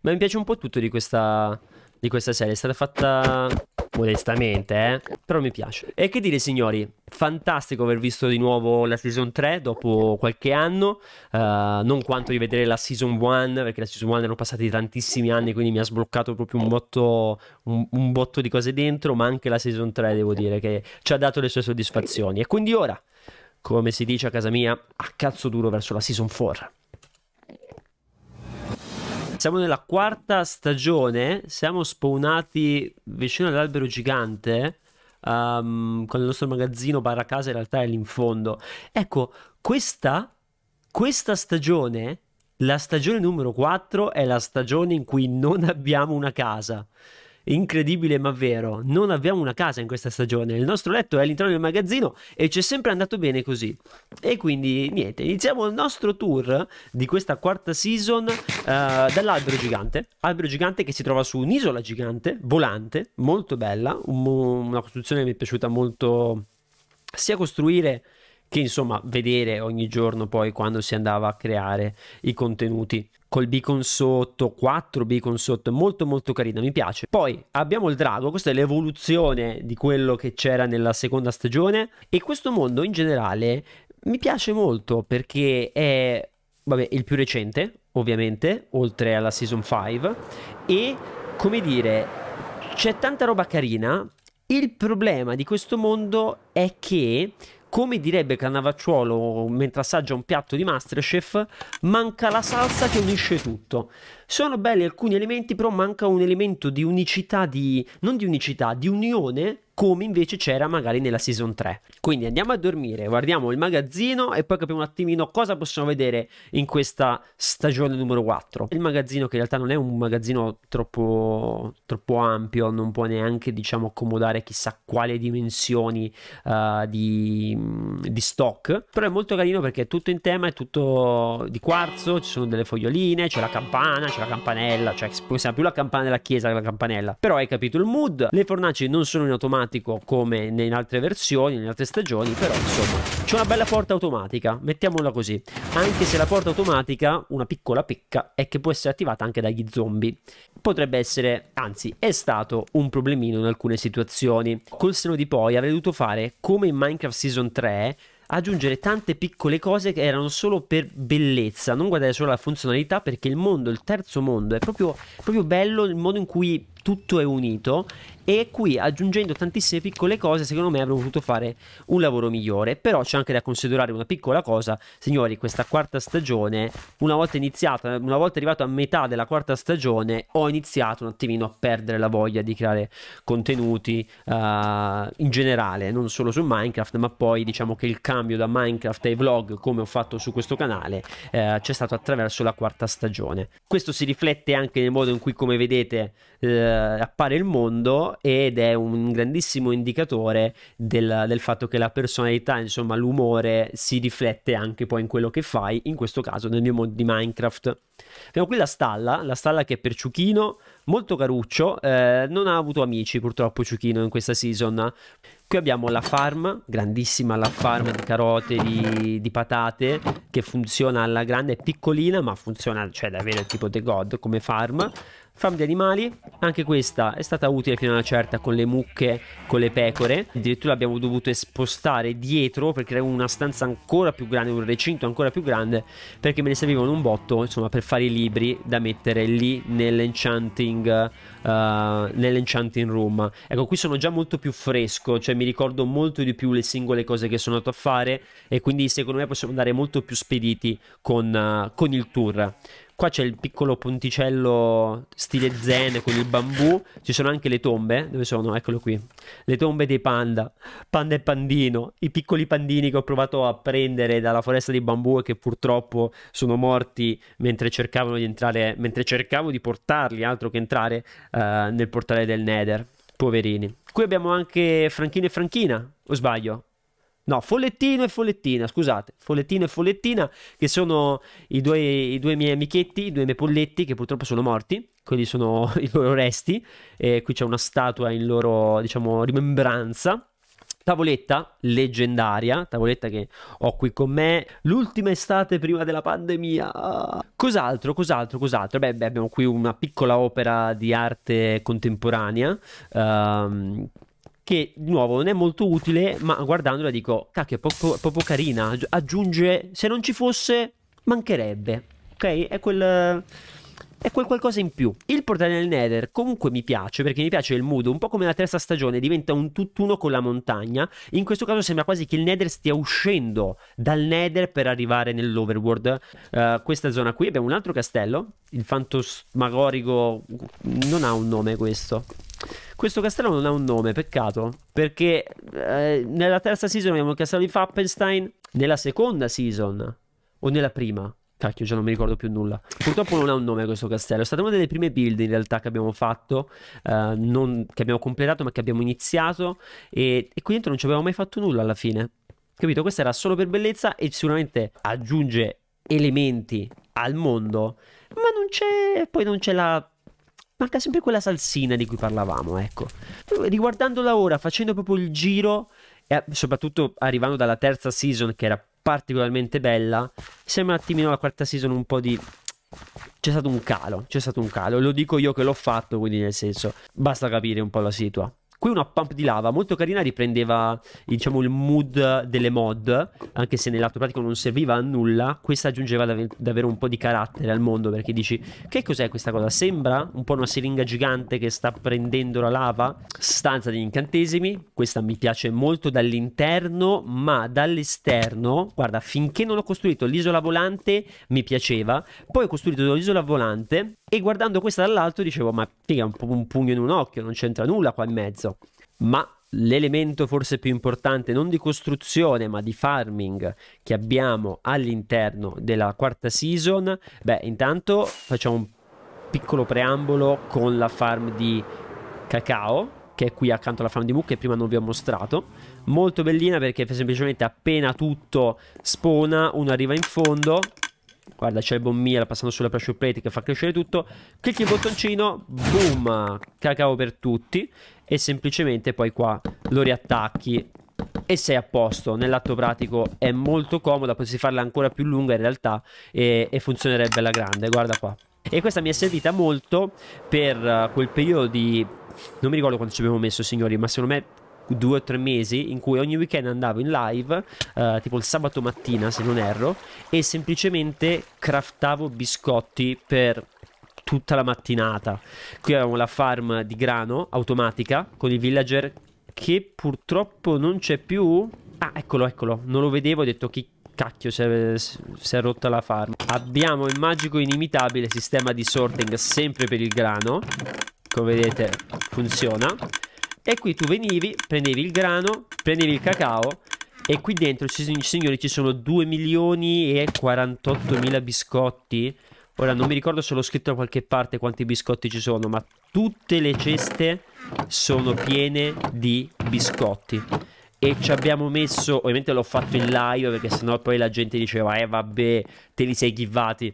Ma mi piace un po' tutto di questa, di questa serie. È stata fatta modestamente, eh? però mi piace. E che dire, signori, fantastico aver visto di nuovo la season 3 dopo qualche anno. Uh, non quanto di vedere la season 1, perché la season 1 erano passati tantissimi anni, quindi mi ha sbloccato proprio un botto, un, un botto di cose dentro. Ma anche la season 3, devo dire, che ci ha dato le sue soddisfazioni. E quindi ora come si dice a casa mia, a cazzo duro verso la Season 4. Siamo nella quarta stagione, siamo spawnati vicino all'albero gigante, um, con il nostro magazzino barra casa in realtà è lì in fondo. Ecco, questa, questa stagione, la stagione numero 4, è la stagione in cui non abbiamo una casa incredibile ma vero, non abbiamo una casa in questa stagione, il nostro letto è all'interno del magazzino e ci è sempre andato bene così. E quindi niente, iniziamo il nostro tour di questa quarta season uh, dall'albero gigante, albero gigante che si trova su un'isola gigante, volante, molto bella, un, una costruzione che mi è piaciuta molto sia costruire che insomma vedere ogni giorno poi quando si andava a creare i contenuti col beacon sotto, 4 beacon sotto, molto molto carina, mi piace. Poi abbiamo il drago, questa è l'evoluzione di quello che c'era nella seconda stagione e questo mondo in generale mi piace molto perché è vabbè, il più recente, ovviamente, oltre alla season 5 e come dire, c'è tanta roba carina. Il problema di questo mondo è che come direbbe Cannavacciuolo mentre assaggia un piatto di Masterchef, manca la salsa che unisce tutto. Sono belli alcuni elementi, però manca un elemento di unicità, di, non di unicità, di unione come invece c'era magari nella season 3. Quindi andiamo a dormire, guardiamo il magazzino e poi capiamo un attimino cosa possiamo vedere in questa stagione numero 4. Il magazzino che in realtà non è un magazzino troppo, troppo ampio, non può neanche diciamo accomodare chissà quale dimensioni uh, di, mm, di, stock, però è molto carino perché è tutto in tema, è tutto di quarzo, ci sono delle foglioline, c'è la campana, c'è la campanella, cioè si usa più la campana della chiesa che la campanella. Però hai capito il mood. Le fornaci non sono in automatico come in altre versioni, in altre stagioni, però insomma c'è una bella porta automatica, mettiamola così. Anche se la porta automatica, una piccola pecca, è che può essere attivata anche dagli zombie. Potrebbe essere, anzi è stato un problemino in alcune situazioni. Col seno di poi avrei dovuto fare come in Minecraft Season 3 aggiungere tante piccole cose che erano solo per bellezza, non guardare solo la funzionalità perché il mondo, il terzo mondo è proprio, proprio bello il modo in cui tutto è unito e qui aggiungendo tantissime piccole cose secondo me avremmo potuto fare un lavoro migliore però c'è anche da considerare una piccola cosa signori questa quarta stagione una volta iniziata una volta arrivato a metà della quarta stagione ho iniziato un attimino a perdere la voglia di creare contenuti uh, in generale non solo su Minecraft ma poi diciamo che il cambio da Minecraft ai vlog come ho fatto su questo canale uh, c'è stato attraverso la quarta stagione questo si riflette anche nel modo in cui come vedete uh, appare il mondo ed è un grandissimo indicatore del, del fatto che la personalità, insomma l'umore si riflette anche poi in quello che fai, in questo caso nel mio mod di Minecraft. Abbiamo qui la stalla, la stalla che è per Ciuchino, molto caruccio, eh, non ha avuto amici purtroppo Ciuchino in questa season. Qui abbiamo la farm, grandissima la farm di carote, di, di patate, che funziona alla grande, è piccolina ma funziona, cioè davvero tipo The God come farm. Farm di animali, anche questa è stata utile fino a una certa con le mucche, con le pecore. Addirittura abbiamo dovuto spostare dietro per creare una stanza ancora più grande, un recinto ancora più grande, perché me ne servivano un botto, insomma, per fare i libri da mettere lì nell'enchanting, uh, nell'enchanting room. Ecco, qui sono già molto più fresco, cioè mi ricordo molto di più le singole cose che sono andato a fare e quindi secondo me possiamo andare molto più spediti con, uh, con il tour. Qua c'è il piccolo ponticello stile zen con il bambù. Ci sono anche le tombe. Dove sono? Eccolo qui. Le tombe dei panda. Panda e pandino. I piccoli pandini che ho provato a prendere dalla foresta di bambù e che purtroppo sono morti mentre cercavano di entrare. Mentre cercavo di portarli altro che entrare uh, nel portale del Nether. Poverini. Qui abbiamo anche Franchino e Franchina. O sbaglio? No, Follettino e Follettina, scusate, Follettino e Follettina, che sono i due, i due, miei amichetti, i due miei polletti che purtroppo sono morti, quelli sono i loro resti, e qui c'è una statua in loro, diciamo, rimembranza. Tavoletta leggendaria, tavoletta che ho qui con me, l'ultima estate prima della pandemia. Cos'altro, cos'altro, cos'altro? Beh, beh abbiamo qui una piccola opera di arte contemporanea, ehm, che di nuovo non è molto utile, ma guardandola dico, cacchio, è proprio, proprio carina, aggiunge, se non ci fosse, mancherebbe, ok? È quel è quel qualcosa in più. Il portale del Nether comunque mi piace perché mi piace il mood, un po' come la terza stagione, diventa un tutt'uno con la montagna. In questo caso sembra quasi che il Nether stia uscendo dal Nether per arrivare nell'Overworld. Uh, questa zona qui abbiamo un altro castello, il Fantasmagorico non ha un nome questo. Questo castello non ha un nome, peccato. Perché eh, nella terza season abbiamo il castello di Fappenstein. Nella seconda season, o nella prima, Cacchio, già non mi ricordo più nulla. Purtroppo non ha un nome questo castello. È stata una delle prime build in realtà che abbiamo fatto, eh, non, che abbiamo completato, ma che abbiamo iniziato. E, e qui dentro non ci avevamo mai fatto nulla alla fine. Capito? Questa era solo per bellezza e sicuramente aggiunge elementi al mondo, ma non c'è. Poi non c'è la manca sempre quella salsina di cui parlavamo, ecco. Riguardandola ora, facendo proprio il giro, e soprattutto arrivando dalla terza season che era particolarmente bella, sembra un attimino la quarta season un po' di... C'è stato un calo, c'è stato un calo, lo dico io che l'ho fatto, quindi nel senso, basta capire un po' la situazione. Qui una pump di lava molto carina riprendeva diciamo, il mood delle mod, anche se nell'atto pratico non serviva a nulla, questa aggiungeva dav- davvero un po' di carattere al mondo perché dici che cos'è questa cosa? Sembra un po' una siringa gigante che sta prendendo la lava, stanza degli incantesimi, questa mi piace molto dall'interno, ma dall'esterno, guarda, finché non ho costruito l'isola volante mi piaceva, poi ho costruito l'isola volante e guardando questa dall'alto dicevo, ma figa, un, un pugno in un occhio, non c'entra nulla qua in mezzo. Ma l'elemento forse più importante, non di costruzione, ma di farming che abbiamo all'interno della quarta season, beh, intanto facciamo un piccolo preambolo con la farm di cacao che è qui accanto alla farm di mucche che prima non vi ho mostrato molto bellina perché semplicemente appena tutto spona uno arriva in fondo Guarda, c'è il buon Mira passando sulla pressure plate che fa crescere tutto. Clicchi il bottoncino, boom, cacao per tutti. E semplicemente poi qua lo riattacchi e sei a posto. Nell'atto pratico è molto comoda, potresti farla ancora più lunga in realtà e, e funzionerebbe alla grande. Guarda qua. E questa mi è servita molto per eh, quel periodo di non mi ricordo quanto ci abbiamo messo, signori, ma secondo me due o tre mesi in cui ogni weekend andavo in live, eh, tipo il sabato mattina se non erro, e semplicemente craftavo biscotti per tutta la mattinata. Qui avevamo la farm di grano automatica con il villager che purtroppo non c'è più. Ah, eccolo, eccolo, non lo vedevo, ho detto chi cacchio si è, si è, rotta la farm. Abbiamo il magico inimitabile sistema di sorting sempre per il grano. Come vedete funziona. E qui tu venivi, prendevi il grano, prendevi il cacao e qui dentro, signori, ci sono 2 milioni e 48 mila biscotti. Ora non mi ricordo se l'ho scritto da qualche parte quanti biscotti ci sono, ma tutte le ceste sono piene di biscotti. E ci abbiamo messo, ovviamente l'ho fatto in live perché sennò poi la gente diceva, eh vabbè, te li sei ghivati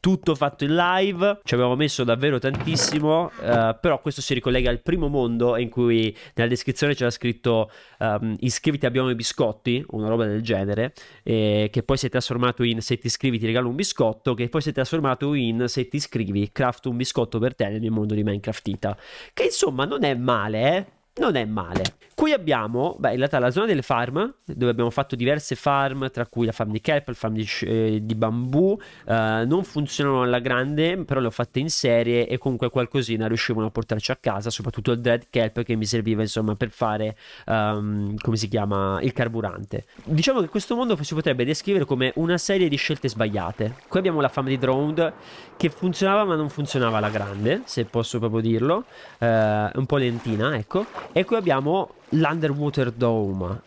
tutto fatto in live, ci abbiamo messo davvero tantissimo, eh, però questo si ricollega al primo mondo in cui nella descrizione c'era scritto um, iscriviti abbiamo i biscotti, una roba del genere, eh, che poi si è trasformato in se ti iscrivi ti regalo un biscotto, che poi si è trasformato in se ti iscrivi craft un biscotto per te nel mio mondo di Minecraftita, che insomma non è male, eh? non è male. Qui abbiamo, beh, in realtà la zona delle farm, dove abbiamo fatto diverse farm, tra cui la farm di kelp, la farm di, eh, di bambù, eh, non funzionano alla grande, però le ho fatte in serie e comunque qualcosina riuscivano a portarci a casa, soprattutto il dread kelp che mi serviva insomma per fare, um, come si chiama, il carburante. Diciamo che questo mondo si potrebbe descrivere come una serie di scelte sbagliate. Qui abbiamo la farm di drone che funzionava ma non funzionava alla grande, se posso proprio dirlo, eh, un po' lentina, ecco. E qui abbiamo l'Underwater Dome.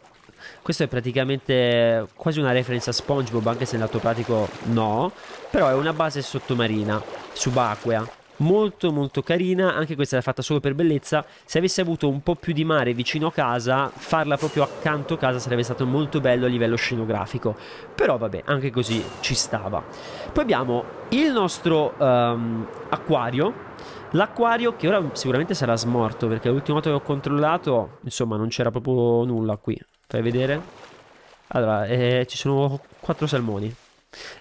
Questo è praticamente quasi una referenza a SpongeBob, anche se in lato pratico no, però è una base sottomarina, subacquea. Molto molto carina, anche questa è fatta solo per bellezza. Se avessi avuto un po' più di mare vicino a casa, farla proprio accanto a casa sarebbe stato molto bello a livello scenografico. Però vabbè, anche così ci stava. Poi abbiamo il nostro um, acquario L'acquario che ora sicuramente sarà smorto perché l'ultima volta che ho controllato, insomma, non c'era proprio nulla qui. Fai vedere? Allora, eh, ci sono quattro salmoni.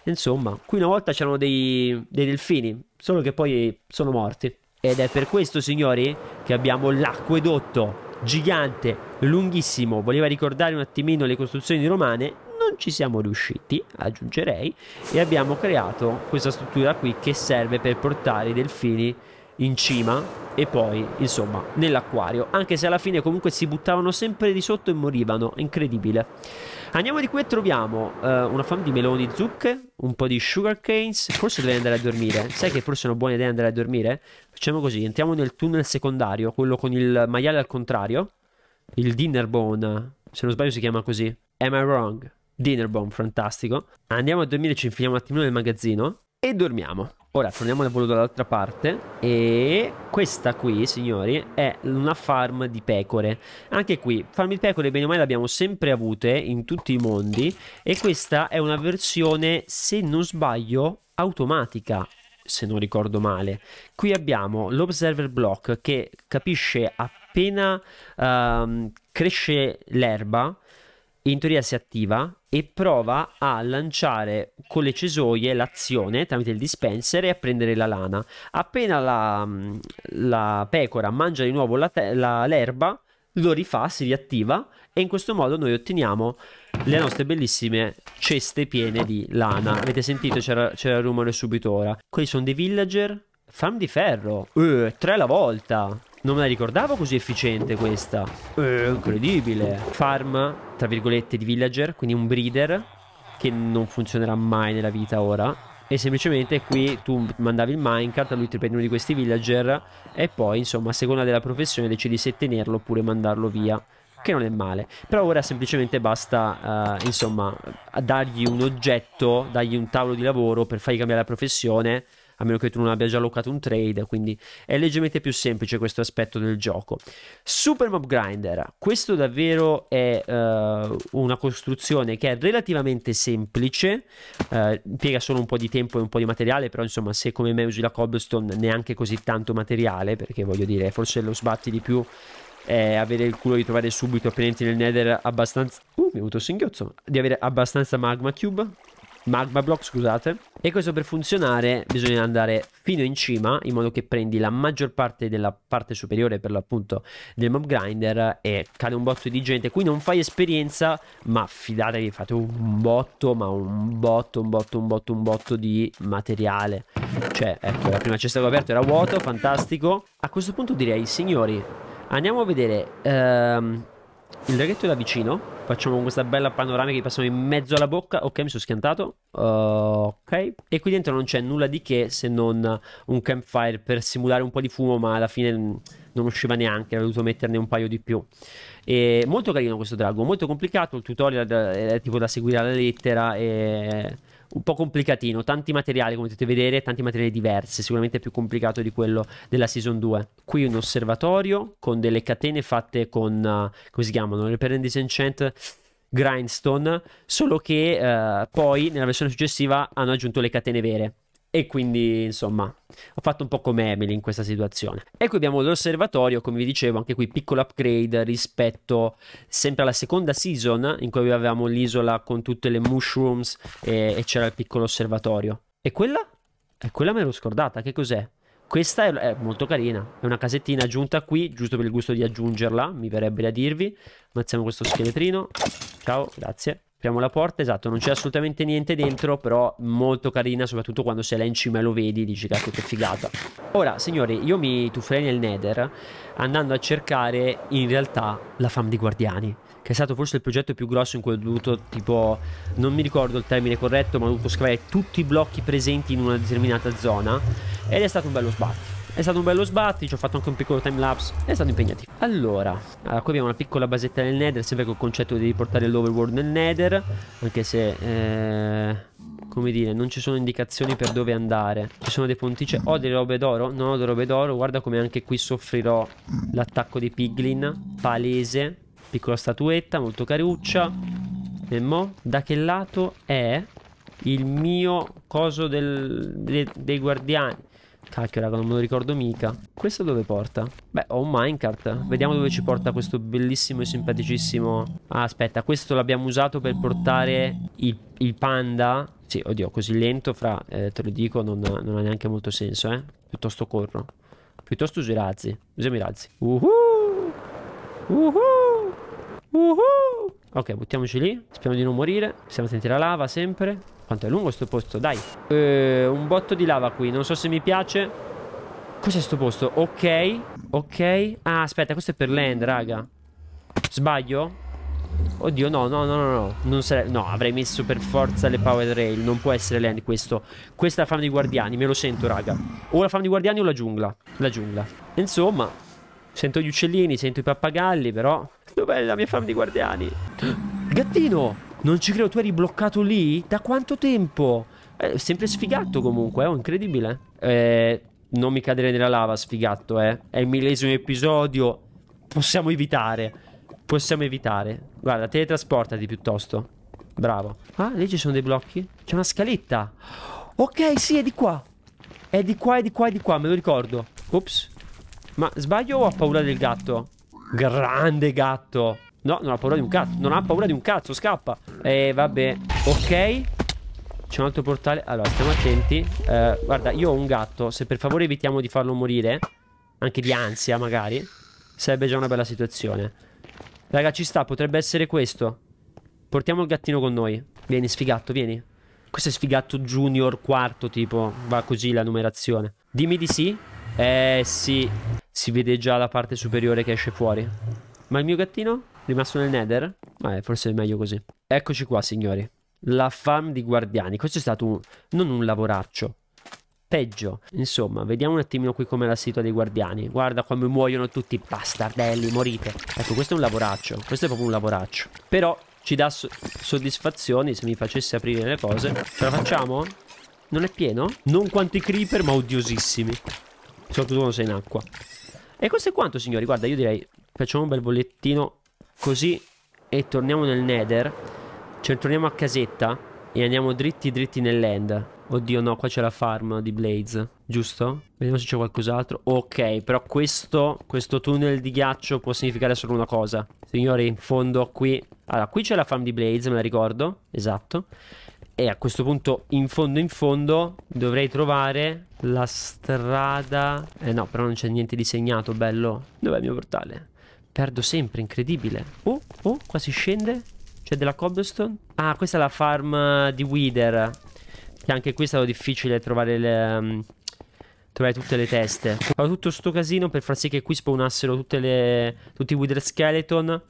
Insomma, qui una volta c'erano dei, dei delfini, solo che poi sono morti. Ed è per questo, signori, che abbiamo l'acquedotto gigante, lunghissimo. Voleva ricordare un attimino le costruzioni romane Non ci siamo riusciti, aggiungerei, e abbiamo creato questa struttura qui che serve per portare i delfini in cima e poi insomma nell'acquario anche se alla fine comunque si buttavano sempre di sotto e morivano incredibile andiamo di qui e troviamo uh, una fam di meloni zucche un po' di sugar canes forse dovrei andare a dormire sai che forse è una buona idea andare a dormire facciamo così entriamo nel tunnel secondario quello con il maiale al contrario il dinner bone se non sbaglio si chiama così am I wrong dinner bone fantastico andiamo a dormire ci infiliamo un attimino nel magazzino e dormiamo Ora torniamo al volo dall'altra parte e questa qui signori è una farm di pecore Anche qui farm di pecore bene o male le abbiamo sempre avute in tutti i mondi E questa è una versione se non sbaglio automatica se non ricordo male Qui abbiamo l'observer block che capisce appena um, cresce l'erba in teoria si attiva e prova a lanciare con le cesoie l'azione tramite il dispenser e a prendere la lana. Appena la, mm, la pecora mangia di nuovo la la, l'erba, lo rifà, si riattiva e in questo modo noi otteniamo le nostre bellissime ceste piene di lana. Avete sentito? C'era, c'era il rumore subito ora. Quelli sono dei villager. Farm di ferro. Uh, tre alla volta. Non me la ricordavo così efficiente questa. Eh, incredibile. Farm, tra virgolette, di villager, quindi un breeder, che non funzionerà mai nella vita ora. E semplicemente qui tu mandavi il minecart, lui ti prende uno di questi villager e poi, insomma, a seconda della professione decidi se tenerlo oppure mandarlo via che non è male. Però ora semplicemente basta, uh, insomma, dargli un oggetto, dargli un tavolo di lavoro per fargli cambiare la professione a meno che tu non abbia già allocato un trade, quindi è leggermente più semplice questo aspetto del gioco. Super Mob Grinder, questo davvero è uh, una costruzione che è relativamente semplice, uh, impiega solo un po' di tempo e un po' di materiale, però insomma se come me usi la cobblestone neanche così tanto materiale, perché voglio dire forse lo sbatti di più è avere il culo di trovare subito appena entri nel nether abbastanza... Uh, mi è avuto singhiozzo. Di avere abbastanza magma cube magma block, scusate. E questo per funzionare bisogna andare fino in cima in modo che prendi la maggior parte della parte superiore per l'appunto del mob grinder e cade un botto di gente. Qui non fai esperienza, ma fidatevi, fate un botto, ma un botto, un botto, un botto, un botto di materiale. Cioè, ecco, la prima cesta che ho aperto era vuoto, fantastico. A questo punto direi, signori, andiamo a vedere... Ehm, il laghetto è da vicino. Facciamo questa bella panoramica che passiamo in mezzo alla bocca. Ok, mi sono schiantato. Uh, ok. E qui dentro non c'è nulla di che se non un campfire per simulare un po' di fumo, ma alla fine mm, non usciva neanche. Ho dovuto metterne un paio di più. E molto carino questo drago, molto complicato. Il tutorial eh, è tipo da seguire alla lettera. E un po' complicatino, tanti materiali come potete vedere, tanti materiali diversi, sicuramente più complicato di quello della Season 2. Qui un osservatorio con delle catene fatte con, uh, come si chiamano, le per disenchant grindstone, solo che uh, poi nella versione successiva hanno aggiunto le catene vere. E quindi, insomma, ho fatto un po' come Emily in questa situazione. E qui abbiamo l'osservatorio, come vi dicevo, anche qui piccolo upgrade rispetto sempre alla seconda season in cui avevamo l'isola con tutte le mushrooms e, e c'era il piccolo osservatorio. E quella? E quella me l'ho scordata, che cos'è? Questa è, è, molto carina, è una casettina aggiunta qui, giusto per il gusto di aggiungerla, mi verrebbe da dirvi. Ammazziamo questo scheletrino. Ciao, grazie. Apriamo la porta, esatto, non c'è assolutamente niente dentro, però molto carina, soprattutto quando sei là in cima e lo vedi, dici cacchio che figata. Ora, signori, io mi tufferei nel Nether andando a cercare in realtà la fam di guardiani, che è stato forse il progetto più grosso in cui ho dovuto, tipo, non mi ricordo il termine corretto, ma ho dovuto scavare tutti i blocchi presenti in una determinata zona, ed è stato un bello sbatti. È stato un bello sbatti, ci ho fatto anche un piccolo time lapse. È stato impegnativo. Allora, allora qui abbiamo una piccola basetta nel nether, sempre col concetto di riportare l'overworld nel nether. Anche se... Eh come dire, non ci sono indicazioni per dove andare. Ci sono dei pontice. Ho delle robe d'oro? Non ho delle robe d'oro. Guarda come anche qui soffrirò l'attacco dei piglin. Palese. Piccola statuetta, molto caruccia. E mo, da che lato è il mio coso del, de, dei guardiani? Cacchio raga non me lo ricordo mica Questo dove porta? Beh ho un minecart Vediamo dove ci porta questo bellissimo e simpaticissimo Ah aspetta questo l'abbiamo usato per portare il, il, panda Sì oddio così lento fra eh, Te lo dico non, non, ha neanche molto senso eh Piuttosto corro Piuttosto uso i razzi Usiamo i razzi Uhu Uhu Uhu Ok buttiamoci lì Speriamo di non morire Siamo attenti alla lava sempre quanto è lungo questo posto? Dai. Eh, un botto di lava qui. Non so se mi piace. Cos'è questo posto? Ok. Ok. Ah, aspetta, questo è per land, raga. Sbaglio? Oddio, no, no, no, no, no. no, avrei messo per forza le power rail. Non può essere land questo. Questa è la fama di guardiani, me lo sento, raga. O la fama di guardiani o la giungla. La giungla. Insomma, sento gli uccellini, sento i pappagalli, però... Dov'è la mia fama di guardiani? Gattino! Non ci credo, tu eri bloccato lì? Da quanto tempo? Eh, sempre sfigato comunque, è eh? incredibile. Eh, non mi cadere nella lava, sfigato, eh. È il millesimo episodio. Possiamo evitare. Possiamo evitare. Guarda, teletrasportati piuttosto. Bravo. Ah, lì ci sono dei blocchi. C'è una scaletta. Ok, sì, è di qua. È di qua, è di qua, è di qua, me lo ricordo. Ops. Ma sbaglio o ho paura del gatto? Grande gatto. No, non ha paura di un cazzo. Non ha paura di un cazzo, scappa. Eh, vabbè. Ok. C'è un altro portale. Allora, stiamo attenti. Eh, guarda, io ho un gatto. Se per favore evitiamo di farlo morire, anche di ansia magari, sarebbe già una bella situazione. Raga, ci sta. Potrebbe essere questo. Portiamo il gattino con noi. Vieni, sfigato, vieni. Questo è sfigato junior quarto, tipo. Va così la numerazione. Dimmi di sì. Eh, sì. Si vede già la parte superiore che esce fuori. Ma il mio gattino? Rimasto nel nether? Beh, forse è meglio così. Eccoci qua, signori. La farm di guardiani. Questo è stato un... non un lavoraccio. Peggio. Insomma, vediamo un attimino qui come la situa dei guardiani. Guarda come muoiono tutti i bastardelli, morite. Ecco, questo è un lavoraccio. Questo è proprio un lavoraccio. Però ci dà so soddisfazioni se mi facesse aprire le cose. Ce la facciamo? Non è pieno? Non quanti creeper, ma odiosissimi. Soprattutto quando sei in acqua. E questo è quanto, signori. Guarda, io direi Facciamo un bel bollettino così e torniamo nel nether. Cioè torniamo a casetta e andiamo dritti dritti nell'end. Oddio no, qua c'è la farm di Blaze, giusto? Vediamo se c'è qualcos'altro. Ok, però questo, questo tunnel di ghiaccio può significare solo una cosa. Signori, in fondo qui... Allora, qui c'è la farm di Blaze, me la ricordo. Esatto. E a questo punto, in fondo in fondo, dovrei trovare la strada... Eh no, però non c'è niente di segnato, bello. Dov'è il mio portale? Perdo sempre, incredibile. Oh, oh, qua si scende. C'è della cobblestone. Ah, questa è la farm di Wither. Che anche qui è stato difficile trovare le... Um, trovare tutte le teste. Ho tutto sto casino per far sì che qui spawnassero tutte le... tutti i Wither Skeleton.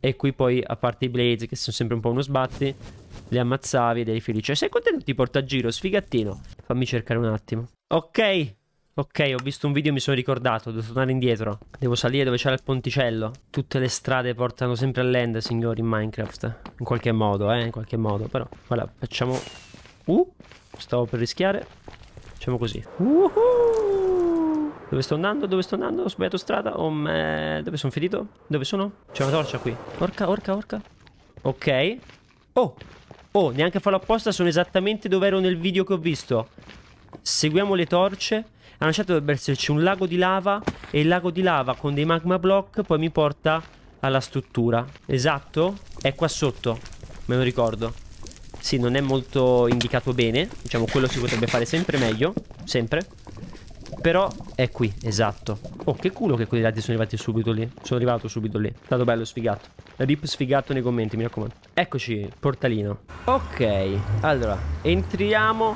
E qui poi, a parte i Blaze, che sono sempre un po' uno sbatti, li ammazzavi ed eri felice. Sei contento? Ti porta a giro, sfigattino. Fammi cercare un attimo. Ok, Ok, ho visto un video e mi sono ricordato, devo tornare indietro. Devo salire dove c'era il ponticello. Tutte le strade portano sempre all'end, signori, in Minecraft. In qualche modo, eh, in qualche modo. Però, voilà, facciamo... Uh, stavo per rischiare. Facciamo così. Uh -huh. Dove sto andando? Dove sto andando? Ho sbagliato strada. Oh, me... Dove sono finito? Dove sono? C'è una torcia qui. Orca, orca, orca. Ok. Oh, oh, neanche a farlo apposta, sono esattamente dove ero nel video che ho visto. Seguiamo le torce una certa dovrebbe esserci un lago di lava e il lago di lava con dei magma block poi mi porta alla struttura. Esatto? È qua sotto, me lo ricordo. Sì, non è molto indicato bene, diciamo quello si potrebbe fare sempre meglio, sempre. Però è qui, esatto. Oh, che culo che quelli dati sono arrivati subito lì. Sono arrivato subito lì. È stato bello sfigato. Rip sfigato nei commenti, mi raccomando. Eccoci, portalino. Ok, allora, entriamo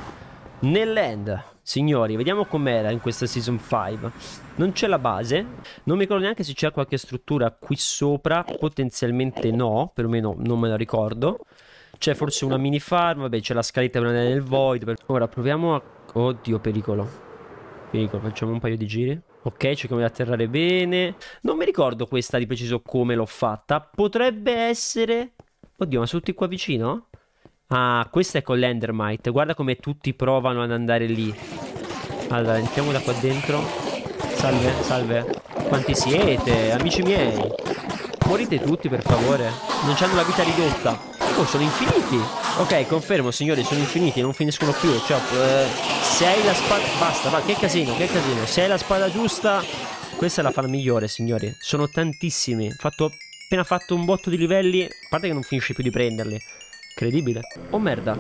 nell'end. Signori, vediamo com'era in questa Season 5. Non c'è la base, non mi ricordo neanche se c'è qualche struttura qui sopra, potenzialmente no, perlomeno non me la ricordo. C'è forse una mini farm, vabbè c'è la scaletta per andare nel void. Ora proviamo a... Oddio, pericolo. Pericolo, facciamo un paio di giri. Ok, cerchiamo di atterrare bene. Non mi ricordo questa di preciso come l'ho fatta. Potrebbe essere... Oddio, ma sono tutti qua vicino? Ah, questa è con l'Endermite. Guarda come tutti provano ad andare lì. Allora, entriamo da qua dentro. Salve, salve. Quanti siete, amici miei? Morite tutti, per favore. Non hanno la vita ridotta. Oh, sono infiniti. Ok, confermo, signori, sono infiniti, non finiscono più. Cioè, eh, se hai la spada... Basta, va, che casino, che casino. Se hai la spada giusta... Questa è la fan migliore, signori. Sono tantissimi. Fatto... Appena fatto un botto di livelli... A parte che non finisci più di prenderli. Incredibile. Oh merda.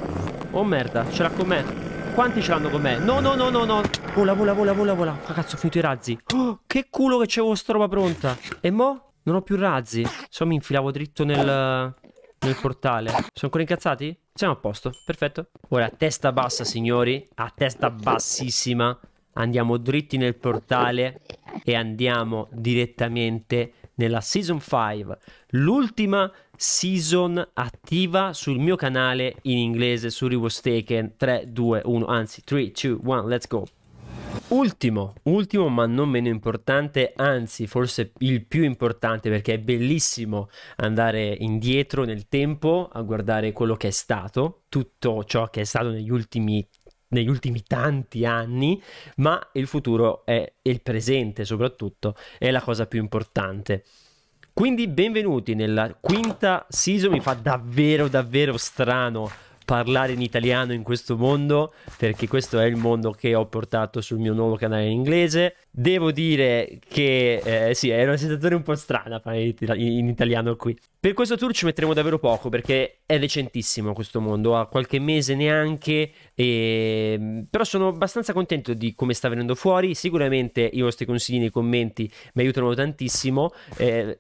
Oh merda, ce l'ha con me. Quanti ce l'hanno con me? No, no, no, no, no. Vola, vola, vola, vola, vola. Ma cazzo, ho finito i razzi. Oh, che culo che c'avevo sta roba pronta. E mo? Non ho più razzi. Se mi infilavo dritto nel nel portale. Sono ancora incazzati? Siamo a posto, perfetto. Ora a testa bassa, signori, a testa bassissima, andiamo dritti nel portale e andiamo direttamente nella Season 5, l'ultima season attiva sul mio canale in inglese su Rivers Taken 3, 2, 1, anzi 3, 2, 1, let's go. Ultimo, ultimo ma non meno importante, anzi forse il più importante perché è bellissimo andare indietro nel tempo a guardare quello che è stato, tutto ciò che è stato negli ultimi negli ultimi tanti anni, ma il futuro e il presente soprattutto, è la cosa più importante. Quindi benvenuti nella quinta season, mi fa davvero davvero strano parlare in italiano in questo mondo perché questo è il mondo che ho portato sul mio nuovo canale in inglese. Devo dire che eh, sì, è una sensazione un po' strana parlare in italiano qui. Per questo tour ci metteremo davvero poco perché è recentissimo questo mondo, ha qualche mese neanche, e... Ehm, però sono abbastanza contento di come sta venendo fuori, sicuramente i vostri consigli nei commenti mi aiutano tantissimo, eh,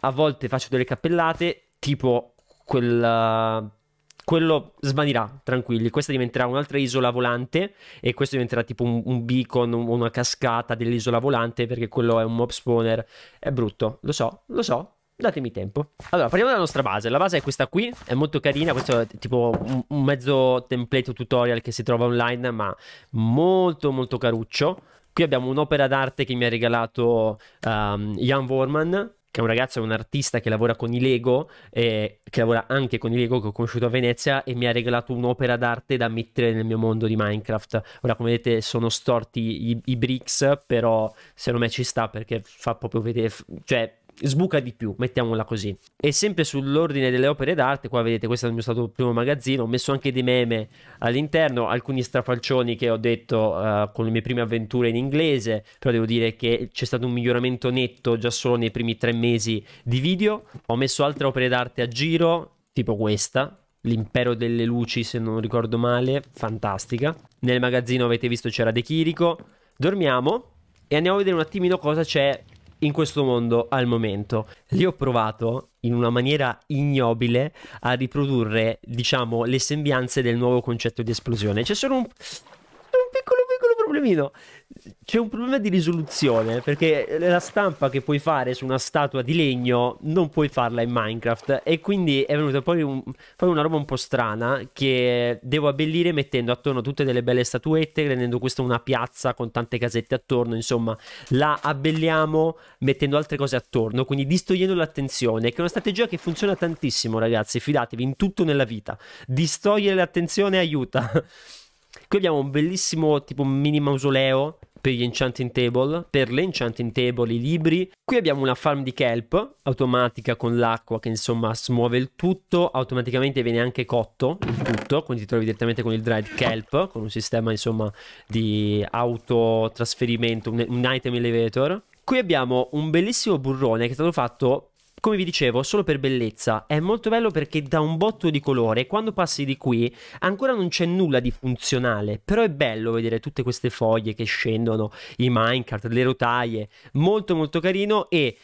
a volte faccio delle cappellate tipo quella quello svanirà, tranquilli. Questa diventerà un'altra isola volante e questo diventerà tipo un, un beacon, un, una cascata dell'isola volante perché quello è un mob spawner. È brutto, lo so, lo so. Datemi tempo. Allora, parliamo della nostra base. La base è questa qui, è molto carina. Questo è tipo un, un mezzo template tutorial che si trova online, ma molto molto caruccio. Qui abbiamo un'opera d'arte che mi ha regalato um, Jan Vorman, che è un ragazzo, è un artista che lavora con i Lego, eh, che lavora anche con i Lego, che ho conosciuto a Venezia e mi ha regalato un'opera d'arte da mettere nel mio mondo di Minecraft. Ora, come vedete, sono storti i, i bricks, però secondo me ci sta perché fa proprio vedere, cioè sbuca di più, mettiamola così. E sempre sull'ordine delle opere d'arte, qua vedete questo è il mio stato primo magazzino, ho messo anche dei meme all'interno, alcuni strafalcioni che ho detto uh, con le mie prime avventure in inglese, però devo dire che c'è stato un miglioramento netto già solo nei primi tre mesi di video. Ho messo altre opere d'arte a giro, tipo questa, L'impero delle luci, se non ricordo male, fantastica. Nel magazzino avete visto c'era De Chirico. Dormiamo e andiamo a vedere un attimino cosa c'è in questo mondo al momento. Lì ho provato in una maniera ignobile a riprodurre, diciamo, le sembianze del nuovo concetto di esplosione. C'è solo un problemino, c'è un problema di risoluzione, perché la stampa che puoi fare su una statua di legno non puoi farla in Minecraft e quindi è venuta poi, un, poi una roba un po' strana che devo abbellire mettendo attorno tutte delle belle statuette, rendendo questa una piazza con tante casette attorno, insomma, la abbelliamo mettendo altre cose attorno, quindi distogliendo l'attenzione, che è una strategia che funziona tantissimo, ragazzi, fidatevi in tutto nella vita. Distogliere l'attenzione aiuta. Qui abbiamo un bellissimo tipo mini mausoleo per gli enchanting table, per le enchanting table, i libri. Qui abbiamo una farm di kelp automatica con l'acqua che insomma smuove il tutto, automaticamente viene anche cotto il tutto, quindi ti trovi direttamente con il dried kelp, con un sistema insomma di autotrasferimento, un, un item elevator. Qui abbiamo un bellissimo burrone che è stato fatto come vi dicevo, solo per bellezza. È molto bello perché dà un botto di colore. Quando passi di qui ancora non c'è nulla di funzionale, però è bello vedere tutte queste foglie che scendono, i minecart, le rotaie. Molto molto carino e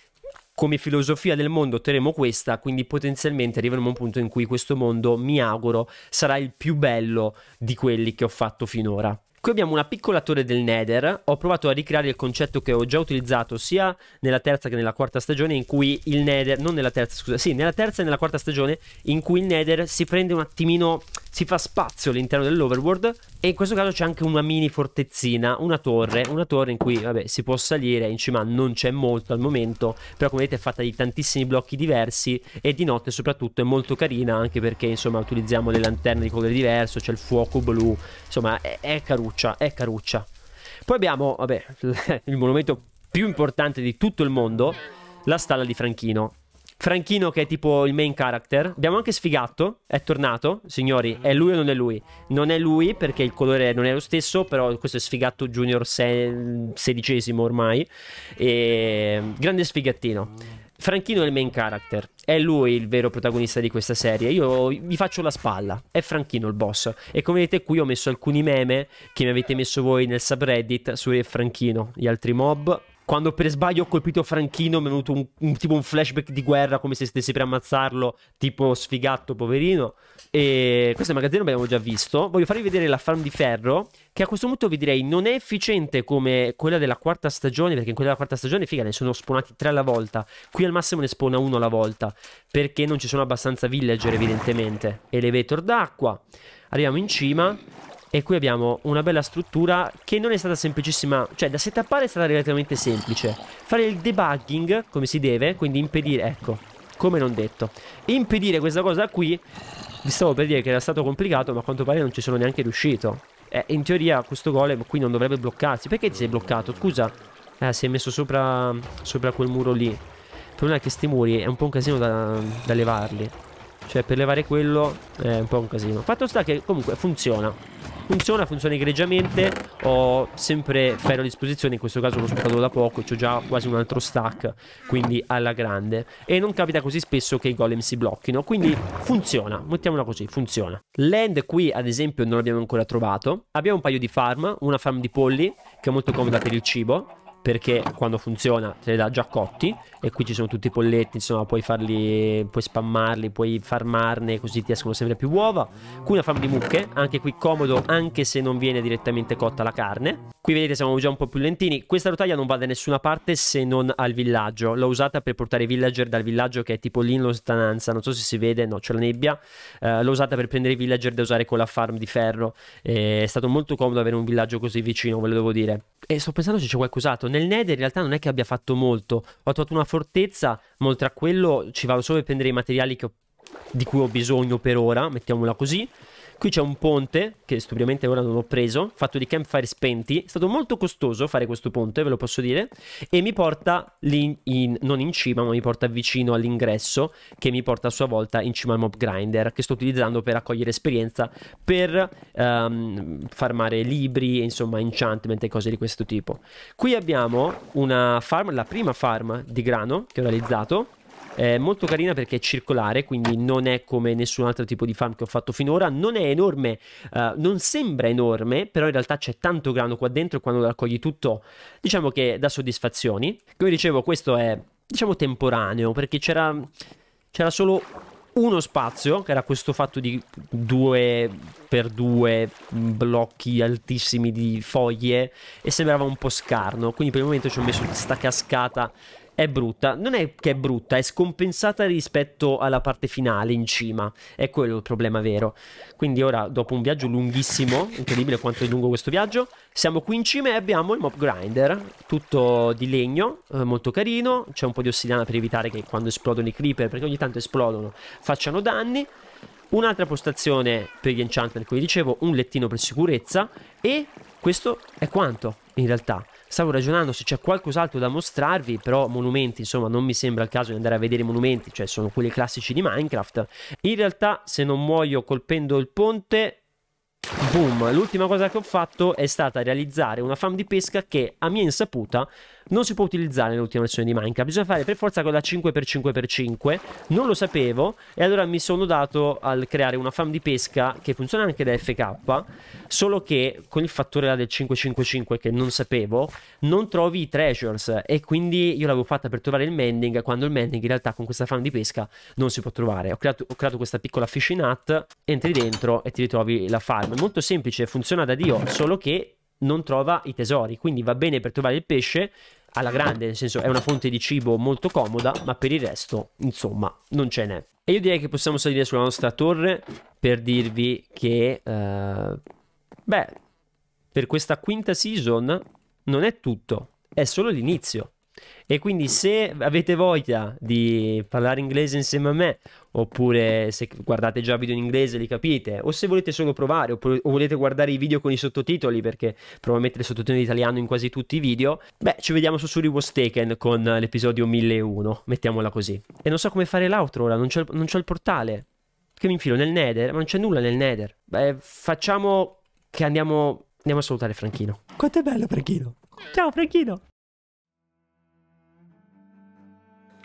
come filosofia del mondo otterremo questa, quindi potenzialmente arriveremo a un punto in cui questo mondo, mi auguro, sarà il più bello di quelli che ho fatto finora. Qui abbiamo una piccola torre del Nether, ho provato a ricreare il concetto che ho già utilizzato sia nella terza che nella quarta stagione in cui il Nether, non nella terza scusa, sì, nella terza e nella quarta stagione in cui il Nether si prende un attimino si fa spazio all'interno dell'overworld e in questo caso c'è anche una mini fortezzina, una torre, una torre in cui vabbè, si può salire, in cima non c'è molto al momento, però come vedete è fatta di tantissimi blocchi diversi e di notte soprattutto è molto carina anche perché insomma utilizziamo le lanterne di colore diverso, c'è il fuoco blu, insomma è, è caruccia, è caruccia. Poi abbiamo, vabbè, il monumento più importante di tutto il mondo, la stalla di Franchino. Franchino che è tipo il main character. Abbiamo anche sfigato, è tornato, signori, è lui o non è lui? Non è lui perché il colore non è lo stesso, però questo è sfigato junior se- sedicesimo ormai. E... Grande sfigattino. Franchino è il main character, è lui il vero protagonista di questa serie. Io vi faccio la spalla, è Franchino il boss. E come vedete qui ho messo alcuni meme che mi avete messo voi nel subreddit su Franchino, gli altri mob quando per sbaglio ho colpito Franchino mi è venuto un, un, tipo un flashback di guerra come se stessi per ammazzarlo, tipo sfigato poverino. E questo magazzino l'abbiamo già visto. Voglio farvi vedere la farm di ferro, che a questo punto vi direi non è efficiente come quella della quarta stagione, perché in quella della quarta stagione, figa, ne sono spawnati tre alla volta. Qui al massimo ne spona uno alla volta, perché non ci sono abbastanza villager evidentemente. Elevator d'acqua. Arriviamo in cima e qui abbiamo una bella struttura che non è stata semplicissima, cioè da settappare è stata relativamente semplice. Fare il debugging come si deve, quindi impedire, ecco, come non detto. Impedire questa cosa qui, vi stavo per dire che era stato complicato, ma a quanto pare non ci sono neanche riuscito. Eh, in teoria questo golem qui non dovrebbe bloccarsi. Perché ti sei bloccato? Scusa. Eh, si è messo sopra, sopra quel muro lì. Il problema è che sti muri è un po' un casino da, da levarli. Cioè per levare quello eh, è un po' un casino. Fatto sta che comunque funziona. Funziona, funziona egregiamente. Ho sempre ferro a disposizione, in questo caso l'ho scopato da poco, ho già quasi un altro stack, quindi alla grande. E non capita così spesso che i golem si blocchino, quindi funziona, mettiamola così, funziona. Land qui ad esempio non l'abbiamo ancora trovato. Abbiamo un paio di farm, una farm di polli che è molto comoda per il cibo perché quando funziona te le dà già cotti e qui ci sono tutti i polletti insomma puoi farli puoi spammarli puoi farmarne così ti escono sempre più uova qui una farm di mucche anche qui comodo anche se non viene direttamente cotta la carne qui vedete siamo già un po' più lentini questa rotaia non va da nessuna parte se non al villaggio l'ho usata per portare i villager dal villaggio che è tipo lì in lontananza non so se si vede no c'è la nebbia uh, l'ho usata per prendere i villager da usare con la farm di ferro e eh, è stato molto comodo avere un villaggio così vicino ve lo devo dire e sto pensando se c'è qualcos'altro nel Nether in realtà non è che abbia fatto molto. Ho trovato una fortezza, ma oltre a quello ci vado solo per prendere i materiali ho, di cui ho bisogno per ora, mettiamola così. Qui c'è un ponte, che stupidamente ora non ho preso, fatto di campfire spenti. È stato molto costoso fare questo ponte, ve lo posso dire. E mi porta lì, in, non in cima, ma mi porta vicino all'ingresso, che mi porta a sua volta in cima al mob grinder, che sto utilizzando per raccogliere esperienza, per um, farmare libri, insomma, enchantment e cose di questo tipo. Qui abbiamo una farm, la prima farm di grano che ho realizzato è eh, molto carina perché è circolare, quindi non è come nessun altro tipo di farm che ho fatto finora. Non è enorme, uh, non sembra enorme, però in realtà c'è tanto grano qua dentro e quando lo raccogli tutto, diciamo che dà soddisfazioni. Come dicevo, questo è, diciamo, temporaneo perché c'era, c'era solo uno spazio, che era questo fatto di due per due blocchi altissimi di foglie, e sembrava un po' scarno. Quindi per il momento ci ho messo questa cascata è brutta, non è che è brutta, è scompensata rispetto alla parte finale in cima, è quello il problema vero. Quindi ora, dopo un viaggio lunghissimo, incredibile quanto è lungo questo viaggio, siamo qui in cima e abbiamo il mob grinder, tutto di legno, eh, molto carino, c'è un po' di ossidiana per evitare che quando esplodono i creeper, perché ogni tanto esplodono, facciano danni. Un'altra postazione per gli enchanter, come dicevo, un lettino per sicurezza e questo è quanto in realtà. Stavo ragionando se c'è qualcos'altro da mostrarvi, però monumenti, insomma, non mi sembra il caso di andare a vedere i monumenti, cioè sono quelli classici di Minecraft. In realtà, se non muoio colpendo il ponte, Boom, l'ultima cosa che ho fatto è stata realizzare una farm di pesca che a mia insaputa non si può utilizzare nell'ultima versione di Minecraft. Bisogna fare per forza quella 5x5x5. Non lo sapevo. E allora mi sono dato al creare una farm di pesca che funziona anche da FK. Solo che con il fattore del 555 che non sapevo, non trovi i treasures. E quindi io l'avevo fatta per trovare il mending. Quando il mending in realtà con questa farm di pesca non si può trovare. Ho creato, ho creato questa piccola fishing hut. Entri dentro e ti ritrovi la farm. È molto semplice, funziona da Dio. Solo che non trova i tesori. Quindi va bene per trovare il pesce alla grande, nel senso è una fonte di cibo molto comoda, ma per il resto, insomma, non ce n'è. E io direi che possiamo salire sulla nostra torre per dirvi che, eh, beh, per questa quinta season non è tutto, è solo l'inizio. E quindi se avete voglia di parlare inglese insieme a me oppure se guardate già video in inglese li capite, o se volete solo provare, oppure, o volete guardare i video con i sottotitoli, perché provo a mettere sottotitoli in italiano in quasi tutti i video, beh, ci vediamo su Suri Was Taken con l'episodio 1001, mettiamola così. E non so come fare l'outro ora, non c'è, non c'è il portale, che mi infilo nel nether, ma non c'è nulla nel nether. Beh, facciamo che andiamo, andiamo a salutare Franchino. Quanto è bello Franchino! Ciao Franchino!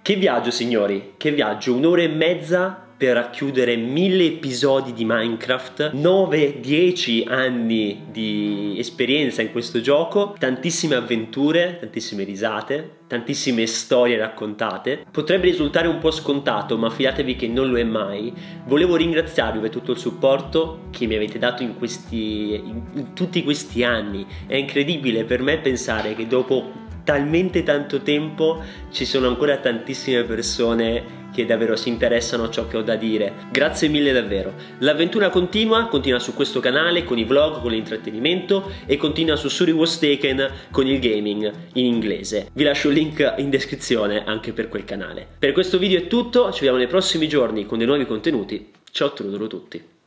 Che viaggio signori, che viaggio, un'ora e mezza per racchiudere mille episodi di Minecraft, 9-10 anni di esperienza in questo gioco, tantissime avventure, tantissime risate, tantissime storie raccontate. Potrebbe risultare un po' scontato, ma fidatevi che non lo è mai. Volevo ringraziarvi per tutto il supporto che mi avete dato in, questi, in tutti questi anni. È incredibile per me pensare che dopo talmente tanto tempo ci sono ancora tantissime persone che davvero si interessano a ciò che ho da dire. Grazie mille davvero. L'avventura continua, continua su questo canale con i vlog, con l'intrattenimento e continua su Suri Was Taken con il gaming in inglese. Vi lascio il link in descrizione anche per quel canale. Per questo video è tutto, ci vediamo nei prossimi giorni con dei nuovi contenuti. Ciao a tutti.